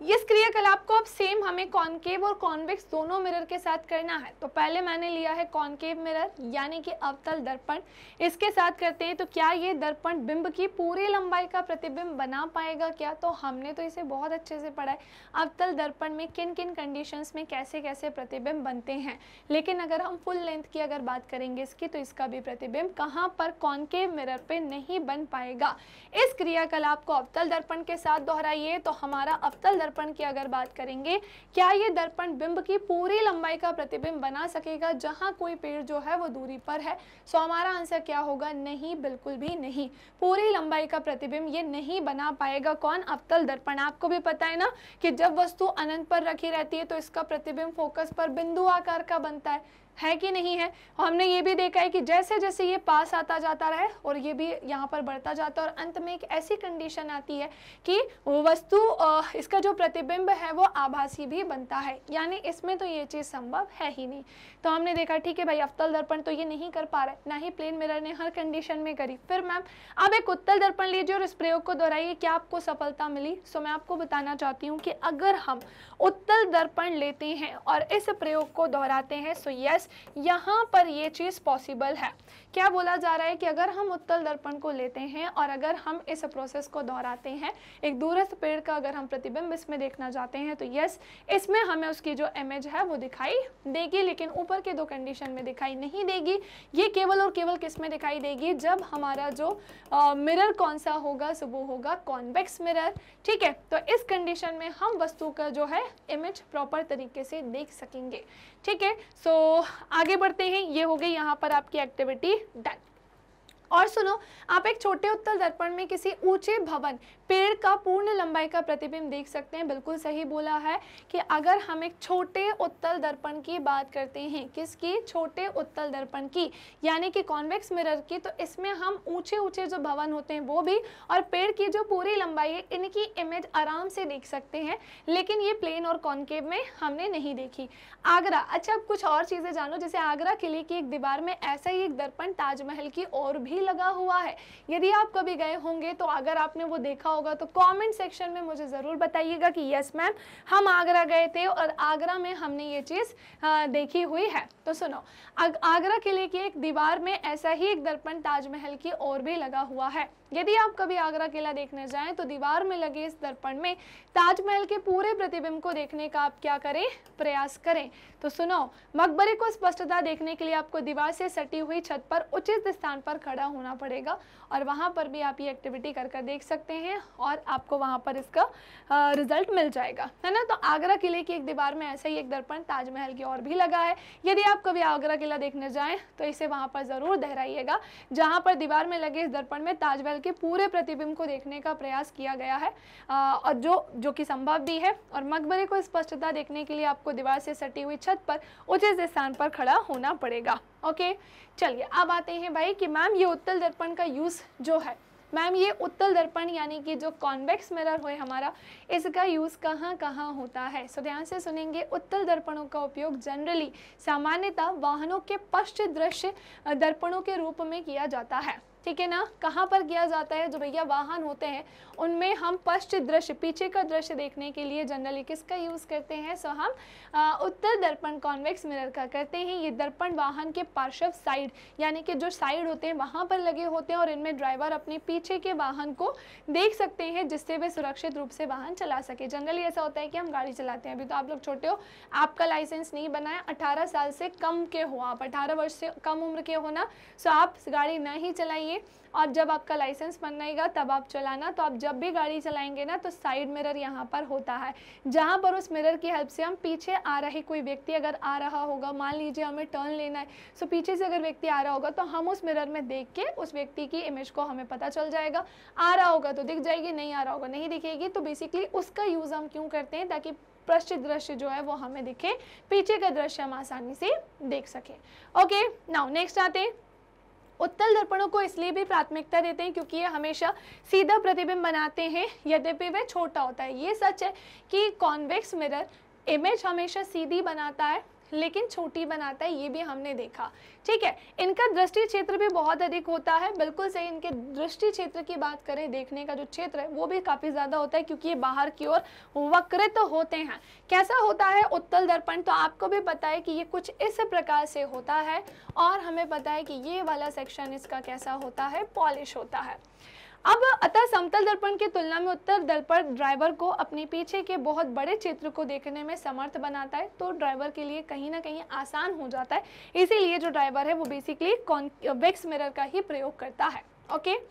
इस क्रियाकलाप को अब सेम हमें कॉन्केव और कॉन्वेक्स दोनों मिरर के साथ करना है तो पहले मैंने लिया है कॉन्केव मिरर यानी कि अवतल दर्पण इसके साथ करते हैं तो क्या ये दर्पण बिंब की पूरी लंबाई का प्रतिबिंब बना पाएगा क्या तो हमने तो इसे बहुत अच्छे से पढ़ा है अवतल दर्पण में किन किन कंडीशंस में कैसे कैसे प्रतिबिंब बनते हैं लेकिन अगर हम फुल लेंथ की अगर बात करेंगे इसकी तो इसका भी प्रतिबिंब कहाँ पर कॉन्केव मिरर पर नहीं बन पाएगा इस क्रियाकलाप को अवतल दर्पण के साथ दोहराइए तो हमारा अवतल दर्पण की अगर बात करेंगे क्या ये दर्पण बिंब की पूरी लंबाई का प्रतिबिंब बना सकेगा जहां कोई पेड़ जो है वो दूरी पर है सो हमारा आंसर क्या होगा नहीं बिल्कुल भी नहीं पूरी लंबाई का प्रतिबिंब ये नहीं बना पाएगा कौन अवतल दर्पण आपको भी पता है ना कि जब वस्तु अनंत पर रखी रहती है तो इसका प्रतिबिंब फोकस पर बिंदु आकार का बनता है है कि नहीं है और हमने ये भी देखा है कि जैसे जैसे ये पास आता जाता रहे और ये भी यहाँ पर बढ़ता जाता है और अंत में एक ऐसी कंडीशन आती है कि वस्तु इसका जो प्रतिबिंब है वो आभासी भी बनता है यानी इसमें तो ये चीज़ संभव है ही नहीं तो हमने देखा ठीक है भाई अवतल दर्पण तो ये नहीं कर पा रहा है ना ही प्लेन मिरर ने हर कंडीशन में करी फिर मैम आप एक उत्तल दर्पण लीजिए और इस प्रयोग को दोहराइए क्या आपको सफलता मिली सो मैं आपको बताना चाहती हूँ कि अगर हम उत्तल दर्पण लेते हैं और इस प्रयोग को दोहराते हैं सो यस यहाँ पर ये चीज़ पॉसिबल है क्या बोला जा रहा है कि अगर हम उत्तल दर्पण को लेते हैं और अगर हम इस प्रोसेस को दोहराते हैं एक दूरस्थ पेड़ का अगर हम प्रतिबिंब इसमें देखना चाहते हैं तो यस इसमें हमें उसकी जो इमेज है वो दिखाई देगी लेकिन ऊपर के दो कंडीशन में दिखाई नहीं देगी ये केवल और केवल किस में दिखाई देगी जब हमारा जो मिरर कौन सा होगा सुबह वो होगा कॉन्वेक्स मिरर ठीक है तो इस कंडीशन में हम वस्तु का जो है इमेज प्रॉपर तरीके से देख सकेंगे ठीक है सो आगे बढ़ते हैं ये हो गई यहाँ पर आपकी एक्टिविटी डन और सुनो आप एक छोटे उत्तल दर्पण में किसी ऊंचे भवन पेड़ का पूर्ण लंबाई का प्रतिबिंब देख सकते हैं बिल्कुल सही बोला है कि अगर हम एक छोटे उत्तल दर्पण की बात करते हैं किसकी छोटे उत्तल दर्पण की यानी कि कॉन्वेक्स मिरर की तो इसमें हम ऊंचे ऊंचे जो भवन होते हैं वो भी और पेड़ की जो पूरी लंबाई है इनकी इमेज आराम से देख सकते हैं लेकिन ये प्लेन और कॉन्केव में हमने नहीं देखी आगरा अच्छा कुछ और चीज़ें जानो जैसे आगरा किले की एक दीवार में ऐसा ही एक दर्पण ताजमहल की और भी भी लगा हुआ है यदि आप कभी गए होंगे तो अगर आपने वो देखा होगा तो कमेंट सेक्शन में मुझे ज़रूर बताइएगा कि यस मैम हम आगरा गए थे और आगरा में हमने ये चीज़ देखी हुई है तो सुनो आगरा किले की एक दीवार में ऐसा ही एक दर्पण ताजमहल की ओर भी लगा हुआ है यदि आप कभी आगरा किला देखने जाएं तो दीवार में लगे इस दर्पण में ताजमहल के पूरे प्रतिबिंब को देखने का आप क्या करें प्रयास करें तो सुनो मकबरे को स्पष्टता देखने के लिए आपको दीवार से सटी हुई छत पर उचित स्थान पर खड़ा होना पड़ेगा और वहां पर भी आप ये एक्टिविटी कर कर देख सकते हैं और आपको वहां पर इसका रिजल्ट मिल जाएगा है ना तो आगरा किले की एक दीवार में ऐसा ही एक दर्पण ताजमहल की ओर भी लगा है यदि आप कभी आगरा किला देखने जाएँ तो इसे वहाँ पर ज़रूर दोहराइएगा जहाँ पर दीवार में लगे इस दर्पण में ताजमहल बल्कि पूरे प्रतिबिंब को देखने का प्रयास किया गया है आ, और जो जो कि संभव भी है और मकबरे को स्पष्टता देखने के लिए आपको दीवार से सटी हुई छत पर उचित स्थान पर खड़ा होना पड़ेगा ओके चलिए अब आते हैं भाई कि मैम ये उत्तल दर्पण का यूज़ जो है मैम ये उत्तल दर्पण यानी कि जो कॉन्वेक्स मिरर हुए हमारा इसका यूज़ कहाँ कहाँ होता है सो ध्यान से सुनेंगे उत्तल दर्पणों का उपयोग जनरली सामान्यतः वाहनों के पश्च दृश्य दर्पणों के रूप में किया जाता है ठीक है ना कहाँ पर किया जाता है जो भैया वाहन होते हैं उनमें हम पश्च दृश्य पीछे का दृश्य देखने के लिए जनरली किसका यूज़ करते हैं सो हम आ, उत्तर दर्पण कॉन्वेक्स मिरर का करते हैं ये दर्पण वाहन के पार्श्व साइड यानी कि जो साइड होते हैं वहाँ पर लगे होते हैं और इनमें ड्राइवर अपने पीछे के वाहन को देख सकते हैं जिससे वे सुरक्षित रूप से वाहन चला सके जनरली ऐसा होता है कि हम गाड़ी चलाते हैं अभी तो आप लोग छोटे हो आपका लाइसेंस नहीं बनाया अठारह साल से कम के हो आप अठारह वर्ष से कम उम्र के होना सो आप गाड़ी ना ही चलाइए चाहिए और जब आपका लाइसेंस बनाएगा तब आप चलाना तो आप जब भी गाड़ी चलाएंगे ना तो साइड मिरर यहाँ पर होता है जहाँ पर उस मिरर की हेल्प से हम पीछे आ रही कोई व्यक्ति अगर आ रहा होगा मान लीजिए हमें टर्न लेना है सो तो पीछे से अगर व्यक्ति आ रहा होगा तो हम उस मिरर में देख के उस व्यक्ति की इमेज को हमें पता चल जाएगा आ रहा होगा तो दिख जाएगी नहीं आ रहा होगा नहीं दिखेगी तो बेसिकली उसका यूज़ हम क्यों करते हैं ताकि पृष्ठ दृश्य जो है वो हमें दिखे पीछे का दृश्य हम आसानी से देख सकें ओके नाउ नेक्स्ट आते हैं उत्तल दर्पणों को इसलिए भी प्राथमिकता देते हैं क्योंकि ये हमेशा सीधा प्रतिबिंब बनाते हैं यद्यपि वह छोटा होता है ये सच है कि कॉन्वेक्स मिरर इमेज हमेशा सीधी बनाता है लेकिन छोटी बनाता है ये भी हमने देखा ठीक है इनका दृष्टि क्षेत्र भी बहुत अधिक होता है बिल्कुल सही इनके दृष्टि क्षेत्र की बात करें देखने का जो क्षेत्र है वो भी काफ़ी ज़्यादा होता है क्योंकि ये बाहर की ओर वकृत होते हैं कैसा होता है उत्तल दर्पण तो आपको भी पता है कि ये कुछ इस प्रकार से होता है और हमें पता है कि ये वाला सेक्शन इसका कैसा होता है पॉलिश होता है अब अतः समतल दर्पण की तुलना में उत्तर दर्पण ड्राइवर को अपने पीछे के बहुत बड़े क्षेत्र को देखने में समर्थ बनाता है तो ड्राइवर के लिए कहीं ना कहीं आसान हो जाता है इसीलिए जो ड्राइवर है वो बेसिकली कॉन्वेक्स मिरर का ही प्रयोग करता है ओके okay?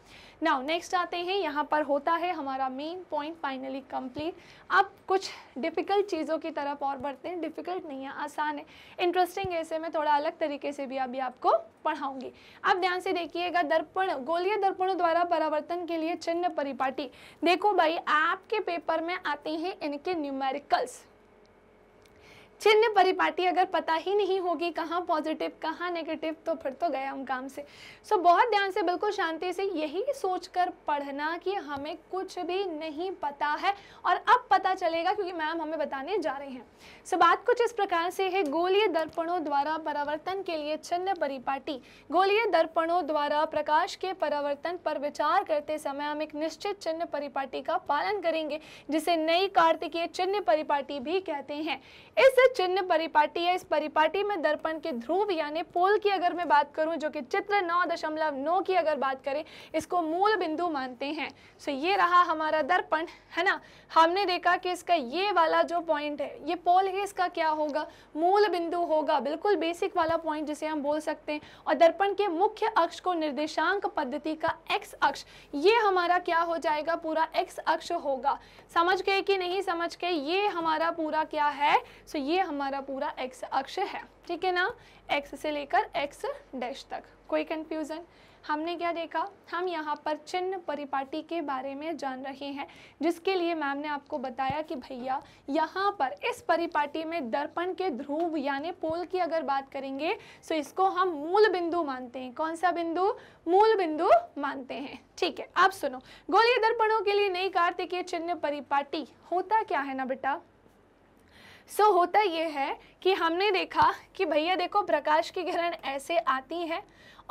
नाउ नेक्स्ट आते हैं यहाँ पर होता है हमारा मेन पॉइंट फाइनली कंप्लीट अब कुछ डिफ़िकल्ट चीज़ों की तरफ और बढ़ते हैं डिफ़िकल्ट नहीं है आसान है इंटरेस्टिंग ऐसे में थोड़ा अलग तरीके से भी अभी आपको पढ़ाऊंगी अब ध्यान से देखिएगा दर्पण गोलीय दर्पणों द्वारा परावर्तन के लिए चिन्ह परिपाटी देखो भाई आपके पेपर में आते हैं इनके न्यूमेरिकल्स चिन्ह परिपाटी अगर पता ही नहीं होगी कहाँ पॉजिटिव कहाँ नेगेटिव तो फिर तो गया हम काम से सो so, बहुत ध्यान से बिल्कुल शांति से यही सोचकर पढ़ना कि हमें कुछ भी नहीं पता है और अब पता चलेगा क्योंकि मैम हमें बताने जा रहे हैं सो so, बात कुछ इस प्रकार से है गोलीय दर्पणों द्वारा परावर्तन के लिए चिन्ह परिपाटी गोलीय दर्पणों द्वारा प्रकाश के परावर्तन पर विचार करते समय हम एक निश्चित चिन्ह परिपाटी का पालन करेंगे जिसे नई कार्तिकीय चिन्ह परिपाटी भी कहते हैं इस चिन्ह परिपाटी है इस परिपाटी में दर्पण के ध्रुव यानी पोल की अगर मैं बात करूं जो कि चित्र नौ दशमलव नौ की अगर बात करें इसको मूल बिंदु मानते हैं सो ये रहा हमारा दर्पण है ना हमने देखा कि इसका ये वाला जो पॉइंट है ये पोल है इसका क्या होगा मूल बिंदु होगा बिल्कुल बेसिक वाला पॉइंट जिसे हम बोल सकते हैं और दर्पण के मुख्य अक्ष को निर्देशांक पद्धति का एक्स अक्ष ये हमारा क्या हो जाएगा पूरा एक्स अक्ष होगा समझ गए कि नहीं समझ गए ये हमारा पूरा क्या है सो ये ये हमारा पूरा एक्स अक्ष है ठीक है ना एक्स से लेकर एक्स डैश तक कोई कंफ्यूजन हमने क्या देखा हम यहाँ पर चिन्ह परिपाटी के बारे में जान रहे हैं जिसके लिए मैम ने आपको बताया कि भैया यहाँ पर इस परिपाटी में दर्पण के ध्रुव यानी पोल की अगर बात करेंगे तो इसको हम मूल बिंदु मानते हैं कौन सा बिंदु मूल बिंदु मानते हैं ठीक है आप सुनो गोलीय दर्पणों के लिए नई कार्तिकीय चिन्ह परिपाटी होता क्या है ना बेटा सो so, होता यह है कि हमने देखा कि भैया देखो प्रकाश की किरण ऐसे आती है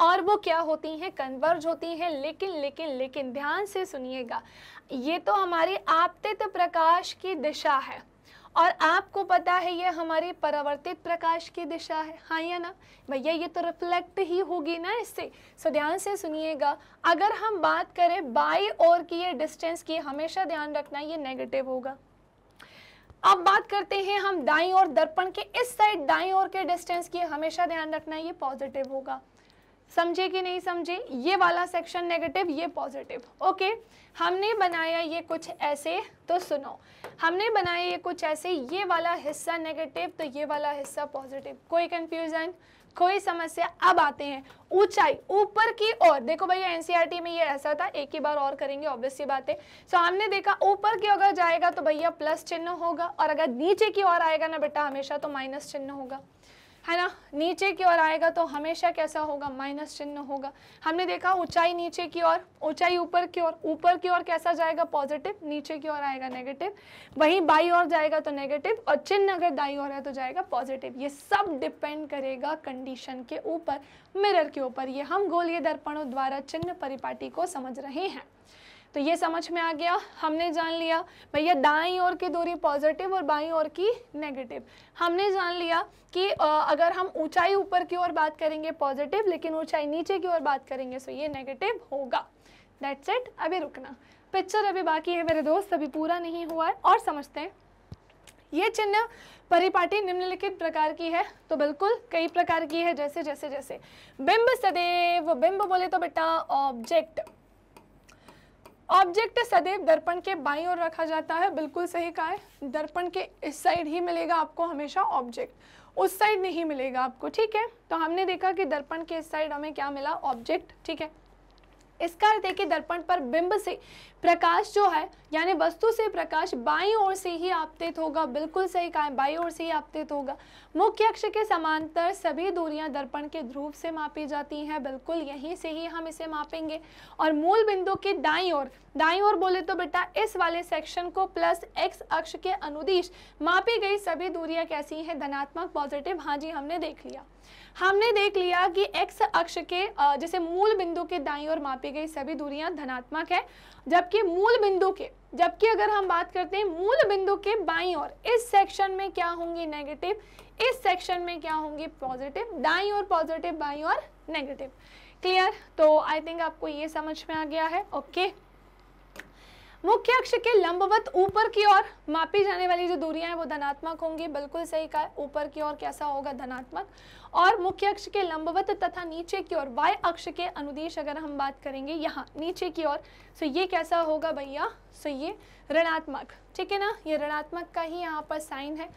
और वो क्या होती हैं कन्वर्ज होती हैं लेकिन लेकिन लेकिन ध्यान से सुनिएगा ये तो हमारी आपतित प्रकाश की दिशा है और आपको पता है ये हमारी परावर्तित प्रकाश की दिशा है हाँ या ना भैया ये तो रिफ्लेक्ट ही होगी ना इससे सो ध्यान से सुनिएगा अगर हम बात करें बाई और की ये डिस्टेंस की हमेशा ध्यान रखना ये नेगेटिव होगा अब बात करते हैं हम दाई और दर्पण के इस साइड दाई और के डिस्टेंस की हमेशा ध्यान रखना ये पॉजिटिव होगा समझे कि नहीं समझे ये वाला सेक्शन नेगेटिव ये पॉजिटिव ओके हमने बनाया ये कुछ ऐसे तो सुनो हमने बनाया ये कुछ ऐसे ये वाला हिस्सा नेगेटिव तो ये वाला हिस्सा पॉजिटिव कोई कंफ्यूजन कोई समस्या अब आते हैं ऊंचाई ऊपर की ओर देखो भैया एनसीईआरटी e में ये ऐसा था एक ही बार और करेंगे ऑब्वियस बात है सो हमने देखा ऊपर की अगर जाएगा तो भैया प्लस चिन्ह होगा और अगर नीचे की ओर आएगा ना बेटा हमेशा तो माइनस चिन्ह होगा है ना नीचे की ओर आएगा तो हमेशा कैसा होगा माइनस चिन्ह होगा हमने देखा ऊंचाई नीचे की ओर ऊंचाई ऊपर की ओर ऊपर की ओर कैसा जाएगा पॉजिटिव नीचे की ओर आएगा नेगेटिव वहीं बाई ओर जाएगा तो नेगेटिव और चिन्ह अगर दाई ओर है तो जाएगा पॉजिटिव ये सब डिपेंड करेगा कंडीशन के ऊपर मिरर के ऊपर ये हम गोलीय दर्पणों द्वारा चिन्ह परिपाटी को समझ रहे हैं तो ये समझ में आ गया हमने जान लिया भैया दाई और की दूरी पॉजिटिव और बाई और की नेगेटिव हमने जान लिया कि अगर हम ऊंचाई ऊपर की ओर बात करेंगे पॉजिटिव लेकिन ऊंचाई नीचे की ओर बात करेंगे सो तो ये नेगेटिव होगा दैट्स इट अभी रुकना पिक्चर अभी बाकी है मेरे दोस्त अभी पूरा नहीं हुआ है और समझते हैं ये चिन्ह परिपाटी निम्नलिखित प्रकार की है तो बिल्कुल कई प्रकार की है जैसे जैसे जैसे बिंब सदैव बिंब बोले तो बेटा ऑब्जेक्ट ऑब्जेक्ट सदैव दर्पण के बाई और रखा जाता है बिल्कुल सही कहा है दर्पण के इस साइड ही मिलेगा आपको हमेशा ऑब्जेक्ट उस साइड नहीं मिलेगा आपको ठीक है तो हमने देखा कि दर्पण के इस साइड हमें क्या मिला ऑब्जेक्ट ठीक है इस कार्य है दर्पण पर बिंब से प्रकाश जो है यानी वस्तु से प्रकाश बाई ओर से ही आपतित होगा बिल्कुल सही कहा बाई ओर से ही आपतित होगा मुख्य अक्ष के समांतर सभी दूरियां दर्पण के ध्रुव से मापी जाती हैं बिल्कुल यहीं से ही हम इसे मापेंगे और मूल बिंदु के दाई ओर दाई ओर बोले तो बेटा इस वाले सेक्शन को प्लस एक्स अक्ष के अनुदिश मापी गई सभी दूरियां कैसी हैं धनात्मक पॉजिटिव हाँ जी हमने देख लिया हमने देख लिया कि एक्स अक्ष के जैसे मूल बिंदु के दाई और मापी गई सभी दूरियां धनात्मक है जबकि मूल बिंदु के जबकि अगर हम बात करते हैं मूल बिंदु के बाई और इस सेक्शन में क्या होंगी नेगेटिव इस सेक्शन में क्या होंगी पॉजिटिव दाई और पॉजिटिव बाई और नेगेटिव क्लियर तो आई थिंक आपको ये समझ में आ गया है ओके okay. मुख्य अक्ष के लंबवत ऊपर की ओर मापी जाने वाली जो दूरियां हैं वो धनात्मक होंगी बिल्कुल सही कहा ऊपर की ओर कैसा होगा धनात्मक और मुख्य अक्ष के लंबवत तथा नीचे की ओर वाय अक्ष के अनुदेश अगर हम बात करेंगे यहाँ नीचे की ओर सो ये कैसा होगा भैया सो ये ऋणात्मक ठीक है ना ये ऋणात्मक का ही यहाँ पर साइन है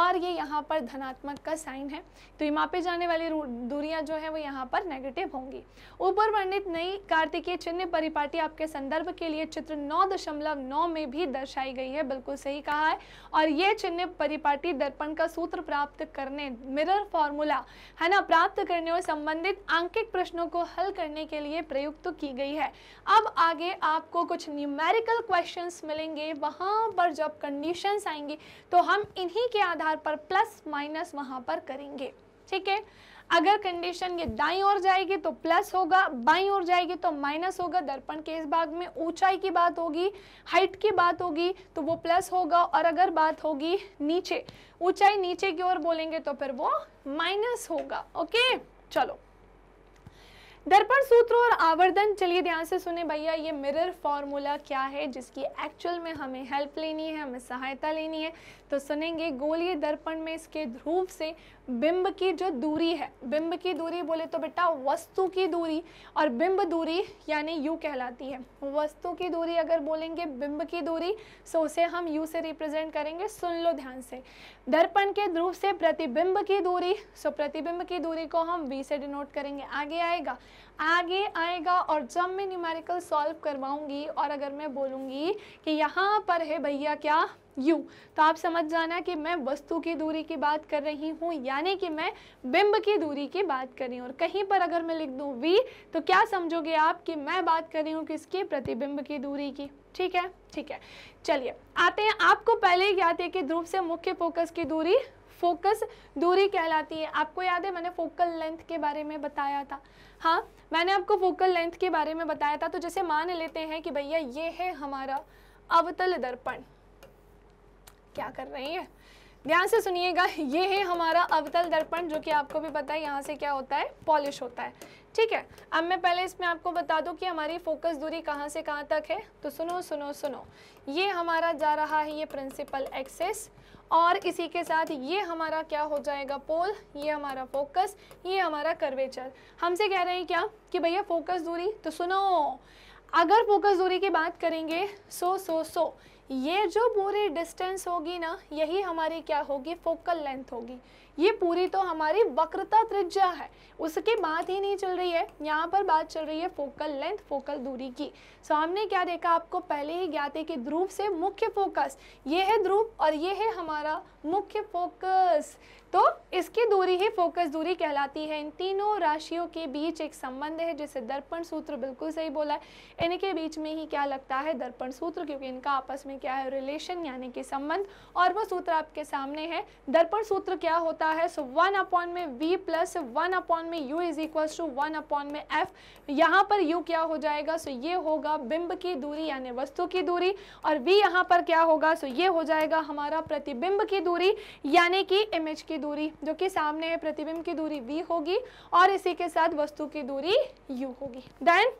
और ये यहाँ पर धनात्मक का साइन है तो ये मापे जाने वाली दूरियाँ जो है वो यहाँ पर नेगेटिव होंगी ऊपर वर्णित नई कार्तिकीय चिन्ह परिपाटी आपके संदर्भ के लिए चित्र नौ दशमलव नौ में भी दर्शाई गई है बिल्कुल सही कहा है और ये चिन्ह परिपाटी दर्पण का सूत्र प्राप्त करने मिरर फॉर्मूला है ना प्राप्त करने और संबंधित आंकिक प्रश्नों को हल करने के लिए प्रयुक्त तो की गई है अब आगे आपको कुछ न्यूमेरिकल क्वेश्चंस मिलेंगे वहां पर जब कंडीशंस आएंगी तो हम इन्हीं के आधार पर प्लस माइनस वहां पर करेंगे ठीक है अगर कंडीशन ये दाई ओर जाएगी तो प्लस होगा बाई ओर जाएगी तो माइनस होगा दर्पण के इस भाग में ऊंचाई की बात होगी हाइट की बात होगी तो वो प्लस होगा और अगर बात होगी नीचे ऊंचाई नीचे की ओर बोलेंगे तो फिर वो माइनस होगा ओके चलो दर्पण सूत्र और आवर्धन चलिए ध्यान से सुने भैया ये मिरर फॉर्मूला क्या है जिसकी एक्चुअल में हमें हेल्प लेनी है हमें सहायता लेनी है तो सुनेंगे गोलीय दर्पण में इसके ध्रुव से बिंब की जो दूरी है बिंब की दूरी बोले तो बेटा वस्तु की दूरी और बिंब दूरी यानी यू कहलाती है वस्तु की दूरी अगर बोलेंगे बिंब की दूरी सो उसे हम यू से रिप्रेजेंट करेंगे सुन लो ध्यान से दर्पण के ध्रुव से प्रतिबिंब की दूरी सो प्रतिबिंब की दूरी को हम बी से डिनोट करेंगे आगे आएगा आगे आएगा और जब मैं न्यूमेरिकल सॉल्व करवाऊंगी और अगर मैं बोलूँगी कि यहाँ पर है भैया क्या यू तो आप समझ जाना कि मैं वस्तु की दूरी की बात कर रही हूँ यानी कि मैं बिंब की दूरी की बात कर रही हूँ और कहीं पर अगर मैं लिख दूँ वी तो क्या समझोगे आप कि मैं बात कर रही हूँ किसकी प्रतिबिंब की दूरी की ठीक है ठीक है चलिए आते हैं आपको पहले ही याद है कि ध्रुव से मुख्य फोकस की दूरी फोकस दूरी कहलाती है आपको याद है मैंने फोकल लेंथ के बारे में बताया था हाँ मैंने आपको फोकल लेंथ के बारे में बताया था तो जैसे मान लेते हैं कि भैया ये है हमारा अवतल दर्पण क्या कर रही है ध्यान से सुनिएगा ये है हमारा अवतल दर्पण जो कि आपको भी पता है यहाँ से क्या होता है पॉलिश होता है ठीक है अब मैं पहले इसमें आपको बता दूं कि हमारी फोकस दूरी कहाँ से कहाँ तक है तो सुनो सुनो सुनो ये हमारा जा रहा है ये प्रिंसिपल एक्सेस और इसी के साथ ये हमारा क्या हो जाएगा पोल ये हमारा फोकस ये हमारा कर्वेचर हमसे कह रहे हैं क्या कि भैया फोकस दूरी तो सुनो अगर फोकस दूरी की बात करेंगे सो सो सो ये जो पूरी डिस्टेंस होगी ना यही हमारी क्या होगी फोकल लेंथ होगी ये पूरी तो हमारी वक्रता त्रिज्या है उसकी बात ही नहीं चल रही है यहाँ पर बात चल रही है फोकल लेंथ फोकल दूरी की सो हमने क्या देखा आपको पहले ही ज्ञात है कि ध्रुव से मुख्य फोकस ये है ध्रुव और ये है हमारा मुख्य फोकस तो इसकी दूरी ही फोकस दूरी कहलाती है इन तीनों राशियों के बीच एक संबंध है जिसे दर्पण सूत्र बिल्कुल सही बोला है इनके बीच में ही क्या लगता है दर्पण सूत्र क्योंकि इनका आपस में क्या है रिलेशन यानी कि संबंध और वो सूत्र आपके सामने है दर्पण सूत्र क्या होता है सो वन अपॉन में वी प्लस वन अपॉन में u is equal to one upon में एफ यहाँ पर यू क्या हो जाएगा सो ये होगा बिंब की दूरी यानी वस्तु की दूरी और वी यहाँ पर क्या होगा सो ये हो जाएगा हमारा प्रतिबिंब की दूरी यानी कि इमेज की की दूरी जो कि सामने है प्रतिबिंब की दूरी v होगी और इसी के साथ वस्तु की दूरी u होगी देन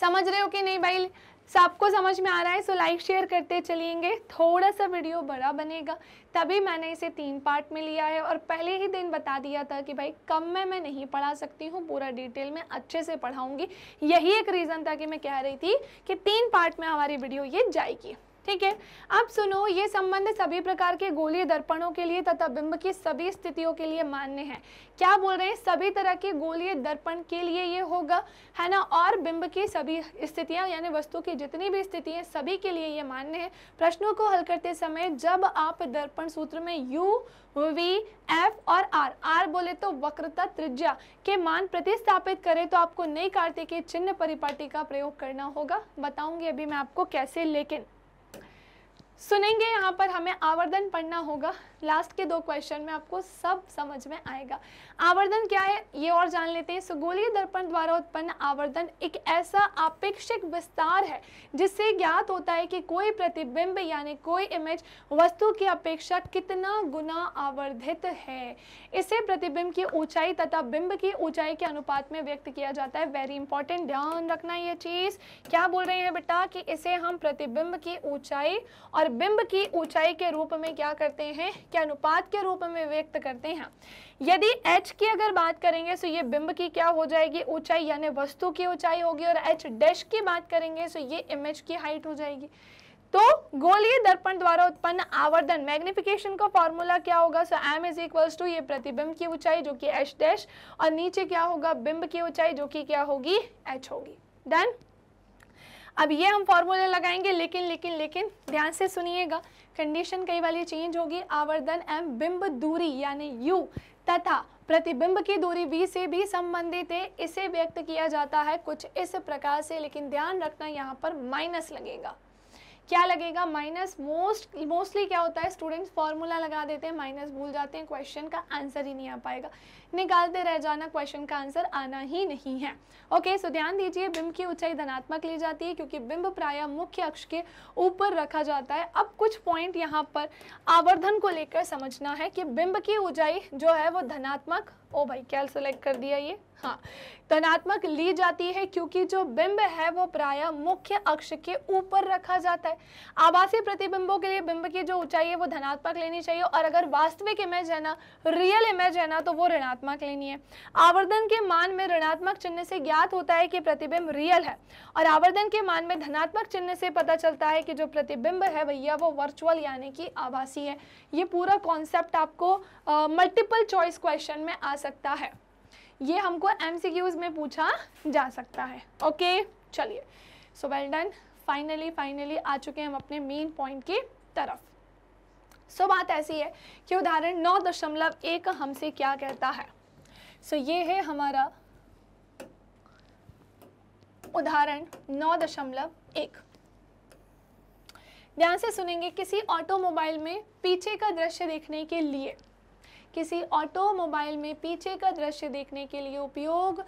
समझ रहे हो कि नहीं भाई सबको समझ में आ रहा है सो लाइक शेयर करते चलिएंगे थोड़ा सा वीडियो बड़ा बनेगा तभी मैंने इसे तीन पार्ट में लिया है और पहले ही दिन बता दिया था कि भाई कम में मैं नहीं पढ़ा सकती हूँ पूरा डिटेल में अच्छे से पढ़ाऊँगी यही एक रीज़न था कि मैं कह रही थी कि तीन पार्ट में हमारी वीडियो ये जाएगी ठीक है अब सुनो ये संबंध सभी प्रकार के गोलीय दर्पणों के लिए तथा बिंब की सभी स्थितियों के लिए मान्य है क्या बोल रहे हैं सभी तरह के गोलीय दर्पण के लिए ये होगा है ना और बिंब की सभी स्थितियां यानी वस्तु की जितनी भी स्थिति है सभी के लिए ये मान्य है प्रश्नों को हल करते समय जब आप दर्पण सूत्र में यू वी एफ और आर आर बोले तो वक्रता त्रिज्या के मान प्रतिस्थापित करें तो आपको नई कार्तिक चिन्ह परिपाटी का प्रयोग करना होगा बताऊंगी अभी मैं आपको कैसे लेकिन सुनेंगे यहाँ पर हमें आवर्धन पढ़ना होगा लास्ट के दो क्वेश्चन में आपको सब समझ में आएगा आवर्धन क्या है ये और जान लेते हैं सुगोलीय दर्पण द्वारा उत्पन्न आवर्धन एक ऐसा आपेक्षिक विस्तार है जिससे ज्ञात होता है कि कोई प्रतिबिंब यानी कोई इमेज वस्तु की अपेक्षा कितना गुना आवर्धित है इसे प्रतिबिंब की ऊंचाई तथा बिंब की ऊंचाई के अनुपात में व्यक्त किया जाता है वेरी इंपॉर्टेंट ध्यान रखना ये चीज क्या बोल रहे हैं बेटा कि इसे हम प्रतिबिंब की ऊंचाई और बिंब की ऊंचाई के रूप में क्या करते हैं के अनुपात के रूप में व्यक्त करते हैं यदि h की अगर बात करेंगे तो ये बिंब की क्या हो जाएगी ऊंचाई यानी वस्तु की ऊंचाई होगी और h डैश की बात करेंगे तो ये इमेज की हाइट हो जाएगी तो गोलीय दर्पण द्वारा उत्पन्न आवर्धन मैग्निफिकेशन का फॉर्मूला क्या होगा so m is equals to ये प्रतिबिंब की ऊंचाई जो कि h डैश और नीचे क्या होगा बिंब की ऊंचाई जो कि क्या होगी h होगी डन अब ये हम फॉर्मूले लगाएंगे लेकिन लेकिन लेकिन ध्यान से सुनिएगा कंडीशन कई वाली चेंज होगी आवर्धन एम बिंब दूरी यानी यू तथा प्रतिबिंब की दूरी वी से भी संबंधित है इसे व्यक्त किया जाता है कुछ इस प्रकार से लेकिन ध्यान रखना यहाँ पर माइनस लगेगा क्या लगेगा माइनस मोस्ट मोस्टली क्या होता है स्टूडेंट्स फॉर्मूला लगा देते हैं माइनस भूल जाते हैं क्वेश्चन का आंसर ही नहीं आ पाएगा निकालते रह जाना क्वेश्चन का आंसर आना ही नहीं है ओके सो ध्यान दीजिए बिंब की ऊंचाई धनात्मक ली जाती है क्योंकि बिंब प्राय मुख्य अक्ष के ऊपर रखा जाता है अब कुछ पॉइंट यहाँ पर आवर्धन को लेकर समझना है कि बिंब की ऊंचाई जो है वो धनात्मक ओ भाई क्या सिलेक्ट कर दिया ये हाँ धनात्मक ली जाती है क्योंकि जो बिंब है वो प्राय मुख्य अक्ष के ऊपर रखा जाता है आवासीय प्रतिबिंबों के लिए बिंब की जो ऊंचाई है वो धनात्मक लेनी चाहिए और अगर वास्तविक इमेज है ना रियल इमेज है ना तो वो ऋणात्मक लेनी है आवर्धन के मान में ऋणात्मक चिन्ह से ज्ञात होता है कि प्रतिबिंब रियल है और आवर्धन के मान में धनात्मक चिन्ह से पता चलता है कि जो प्रतिबिंब है भैया वो वर्चुअल यानी कि आभासी है ये पूरा कॉन्सेप्ट आपको मल्टीपल चॉइस क्वेश्चन में आ सकता है ये हमको एम में पूछा जा सकता है ओके चलिए so well done finally finally आ चुके हैं हम अपने मेन पॉइंट की तरफ सो so, बात ऐसी है कि उदाहरण नौ दशमलव एक हमसे क्या कहता है सो so, ये है हमारा उदाहरण नौ दशमलव एक ध्यान से सुनेंगे किसी ऑटोमोबाइल में पीछे का दृश्य देखने के लिए किसी ऑटोमोबाइल में पीछे का दृश्य देखने के लिए उपयोग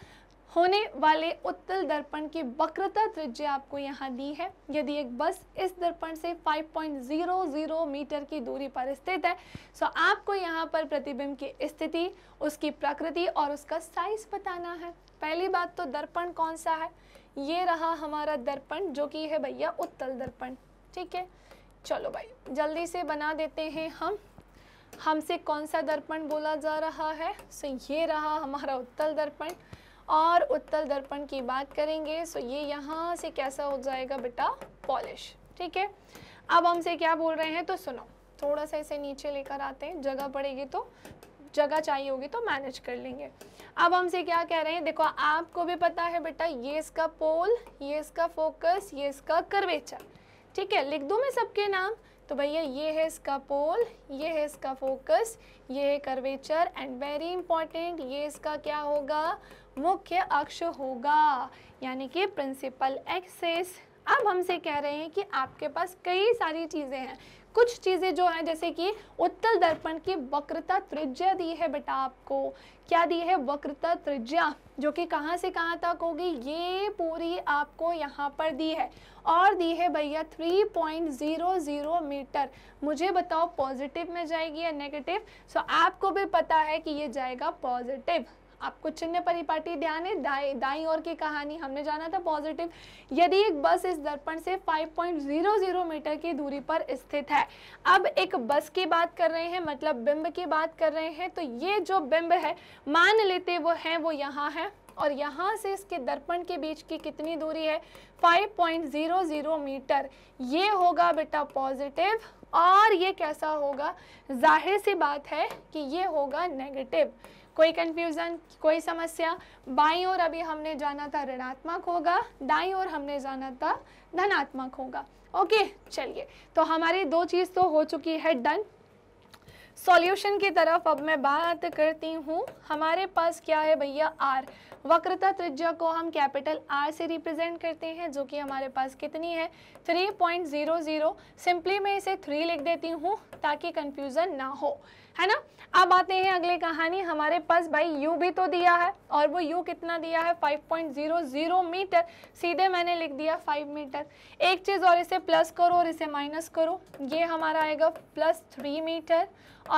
होने वाले उत्तल दर्पण की वक्रता त्रिज्या आपको यहाँ दी है यदि एक बस इस दर्पण से 5.00 मीटर की दूरी पर स्थित है सो तो आपको यहाँ पर प्रतिबिंब की स्थिति उसकी प्रकृति और उसका साइज बताना है पहली बात तो दर्पण कौन सा है ये रहा हमारा दर्पण जो कि है भैया उत्तल दर्पण ठीक है चलो भाई जल्दी से बना देते हैं हम हमसे कौन सा दर्पण बोला जा रहा है सो so, ये रहा हमारा उत्तल दर्पण और उत्तल दर्पण की बात करेंगे सो so, ये यहाँ से कैसा हो जाएगा बेटा पॉलिश ठीक है अब हमसे क्या बोल रहे हैं तो सुनो थोड़ा सा इसे नीचे लेकर आते हैं जगह पड़ेगी तो जगह चाहिए होगी तो मैनेज कर लेंगे अब हमसे क्या कह रहे हैं देखो आपको भी पता है बेटा ये इसका पोल ये इसका फोकस ये इसका करवेचर ठीक है लिख दूँ मैं सबके नाम तो भैया ये है इसका पोल ये है इसका फोकस ये है कर्वेचर एंड वेरी इंपॉर्टेंट ये इसका क्या होगा मुख्य अक्ष होगा यानी कि प्रिंसिपल एक्सेस अब हमसे कह रहे हैं कि आपके पास कई सारी चीज़ें हैं कुछ चीज़ें जो हैं जैसे कि उत्तल दर्पण की वक्रता त्रिज्या दी है बेटा आपको क्या दी है वक्रता त्रिज्या जो कि कहाँ से कहाँ तक होगी ये पूरी आपको यहाँ पर दी है और दी है भैया 3.00 मीटर मुझे बताओ पॉजिटिव में जाएगी या नेगेटिव सो आपको भी पता है कि ये जाएगा पॉजिटिव आपको चिन्ह परिपाटी ध्यान है दाई दाई और की कहानी हमने जाना था पॉजिटिव यदि एक बस इस दर्पण से 5.00 मीटर की दूरी पर स्थित है अब एक बस की बात कर रहे हैं मतलब बिंब की बात कर रहे हैं तो ये जो बिंब है मान लेते वो हैं वो यहाँ है और यहाँ से इसके दर्पण के बीच की कितनी दूरी है 5.00 मीटर ये होगा बेटा पॉजिटिव और ये कैसा होगा जाहिर सी बात है कि ये होगा नेगेटिव कोई कंफ्यूजन कोई समस्या बाई और अभी हमने जाना था ऋणात्मक होगा दाई और हमने जाना था धनात्मक होगा ओके चलिए तो हमारी दो चीज़ तो हो चुकी है डन सॉल्यूशन की तरफ अब मैं बात करती हूँ हमारे पास क्या है भैया आर वक्रता त्रिज्या को हम कैपिटल आर से रिप्रेजेंट करते हैं जो कि हमारे पास कितनी है 3.00 सिंपली मैं इसे 3 लिख देती हूँ ताकि कंफ्यूजन ना हो है ना अब आते हैं अगले कहानी हमारे पास भाई यू भी तो दिया है और वो यू कितना दिया है 5.00 मीटर सीधे मैंने लिख दिया 5 मीटर एक चीज़ और इसे प्लस करो और इसे माइनस करो ये हमारा आएगा प्लस थ्री मीटर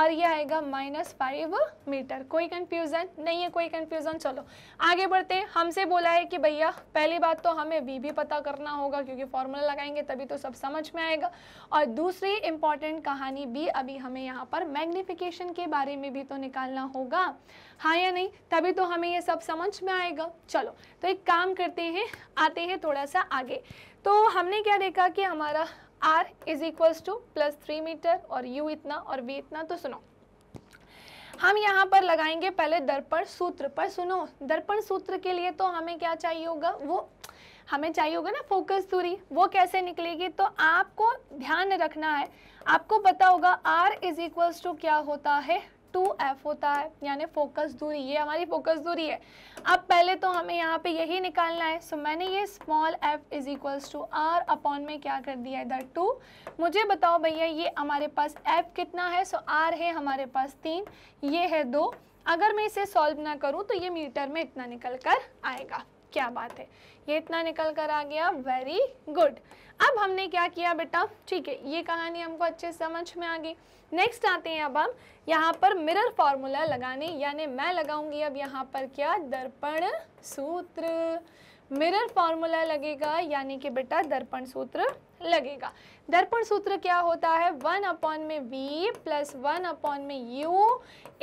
और ये आएगा माइनस फाइव मीटर कोई कंफ्यूजन नहीं है कोई कंफ्यूजन चलो आगे बढ़ते हैं हमसे बोला है कि भैया पहली बात तो हमें वी भी पता करना होगा क्योंकि फॉर्मूला लगाएंगे तभी तो सब समझ में आएगा और दूसरी इंपॉर्टेंट कहानी भी अभी हमें यहाँ पर मैग्निफिकेशन इक्वेशन के बारे में भी तो निकालना होगा हाँ या नहीं तभी तो हमें ये सब समझ में आएगा चलो तो एक काम करते हैं आते हैं थोड़ा सा आगे तो हमने क्या देखा कि हमारा r is equals to plus three metre और यू इतना और वी इतना तो सुनो हम यहाँ पर लगाएंगे पहले दर्पण सूत्र पर सुनो दर्पण सूत्र के लिए तो हमें क्या चाहिए होगा वो हमें चाहिए होगा ना फोकस दूरी वो कैसे निकलेगी तो आपको ध्यान रखना है आपको पता होगा आर इज इक्वल्स टू क्या होता है टू एफ होता है यानी फोकस दूरी ये हमारी फोकस दूरी है अब पहले तो हमें यहाँ पे यही निकालना है सो मैंने ये small f is equals to r upon में क्या कर दिया इधर टू मुझे बताओ भैया ये हमारे पास एफ कितना है सो so, आर है हमारे पास तीन ये है दो अगर मैं इसे सॉल्व ना करूँ तो ये मीटर में इतना निकल कर आएगा क्या बात है ये इतना निकल कर आ गया वेरी गुड अब हमने क्या किया बेटा ठीक है ये कहानी हमको अच्छे समझ में आ गई नेक्स्ट आते हैं अब हम यहाँ पर मिरर फॉर्मूला लगाने यानी मैं लगाऊंगी अब यहाँ पर क्या दर्पण सूत्र मिरर फॉर्मूला लगेगा यानी कि बेटा दर्पण सूत्र लगेगा दर्पण सूत्र क्या होता है वन अपॉन में वी प्लस वन अपॉन में यू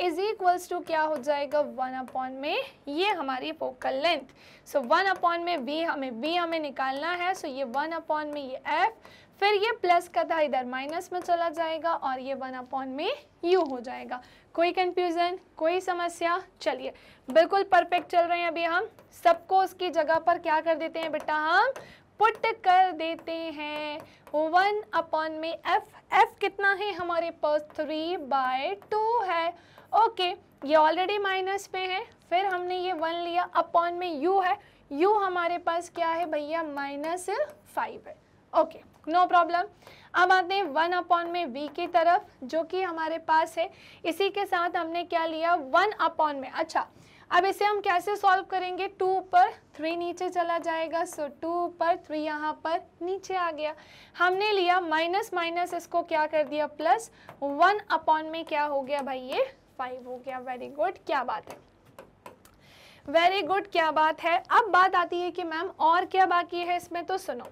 इज इक्वल्स टू क्या हो जाएगा वन अपॉन में ये हमारी focal length so one upon में वी हमें वी हमें निकालना है सो so ये वन अपॉन में ये एफ फिर ये प्लस का था इधर माइनस में चला जाएगा और ये वन अपॉन में यू हो जाएगा कोई कंफ्यूजन कोई समस्या चलिए बिल्कुल परफेक्ट चल रहे हैं अभी हम सबको उसकी जगह पर क्या कर देते हैं बेटा हम पुट कर देते हैं वन अपॉन में एफ एफ कितना है हमारे पास थ्री बाय टू है ओके ये ऑलरेडी माइनस पे है फिर हमने ये वन लिया अपॉन में यू है यू हमारे पास क्या है भैया माइनस फाइव है ओके नो प्रॉब्लम अब आते हैं वन अपॉन में वी की तरफ जो कि हमारे पास है इसी के साथ हमने क्या लिया वन अपॉन में अच्छा अब इसे हम कैसे सॉल्व करेंगे टू पर थ्री नीचे चला जाएगा सो टू पर थ्री यहाँ पर नीचे आ गया हमने लिया माइनस माइनस इसको क्या कर दिया प्लस वन अपॉन में क्या हो गया भाई ये फाइव हो गया वेरी गुड क्या बात है वेरी गुड क्या बात है अब बात आती है कि मैम और क्या बाकी है इसमें तो सुनो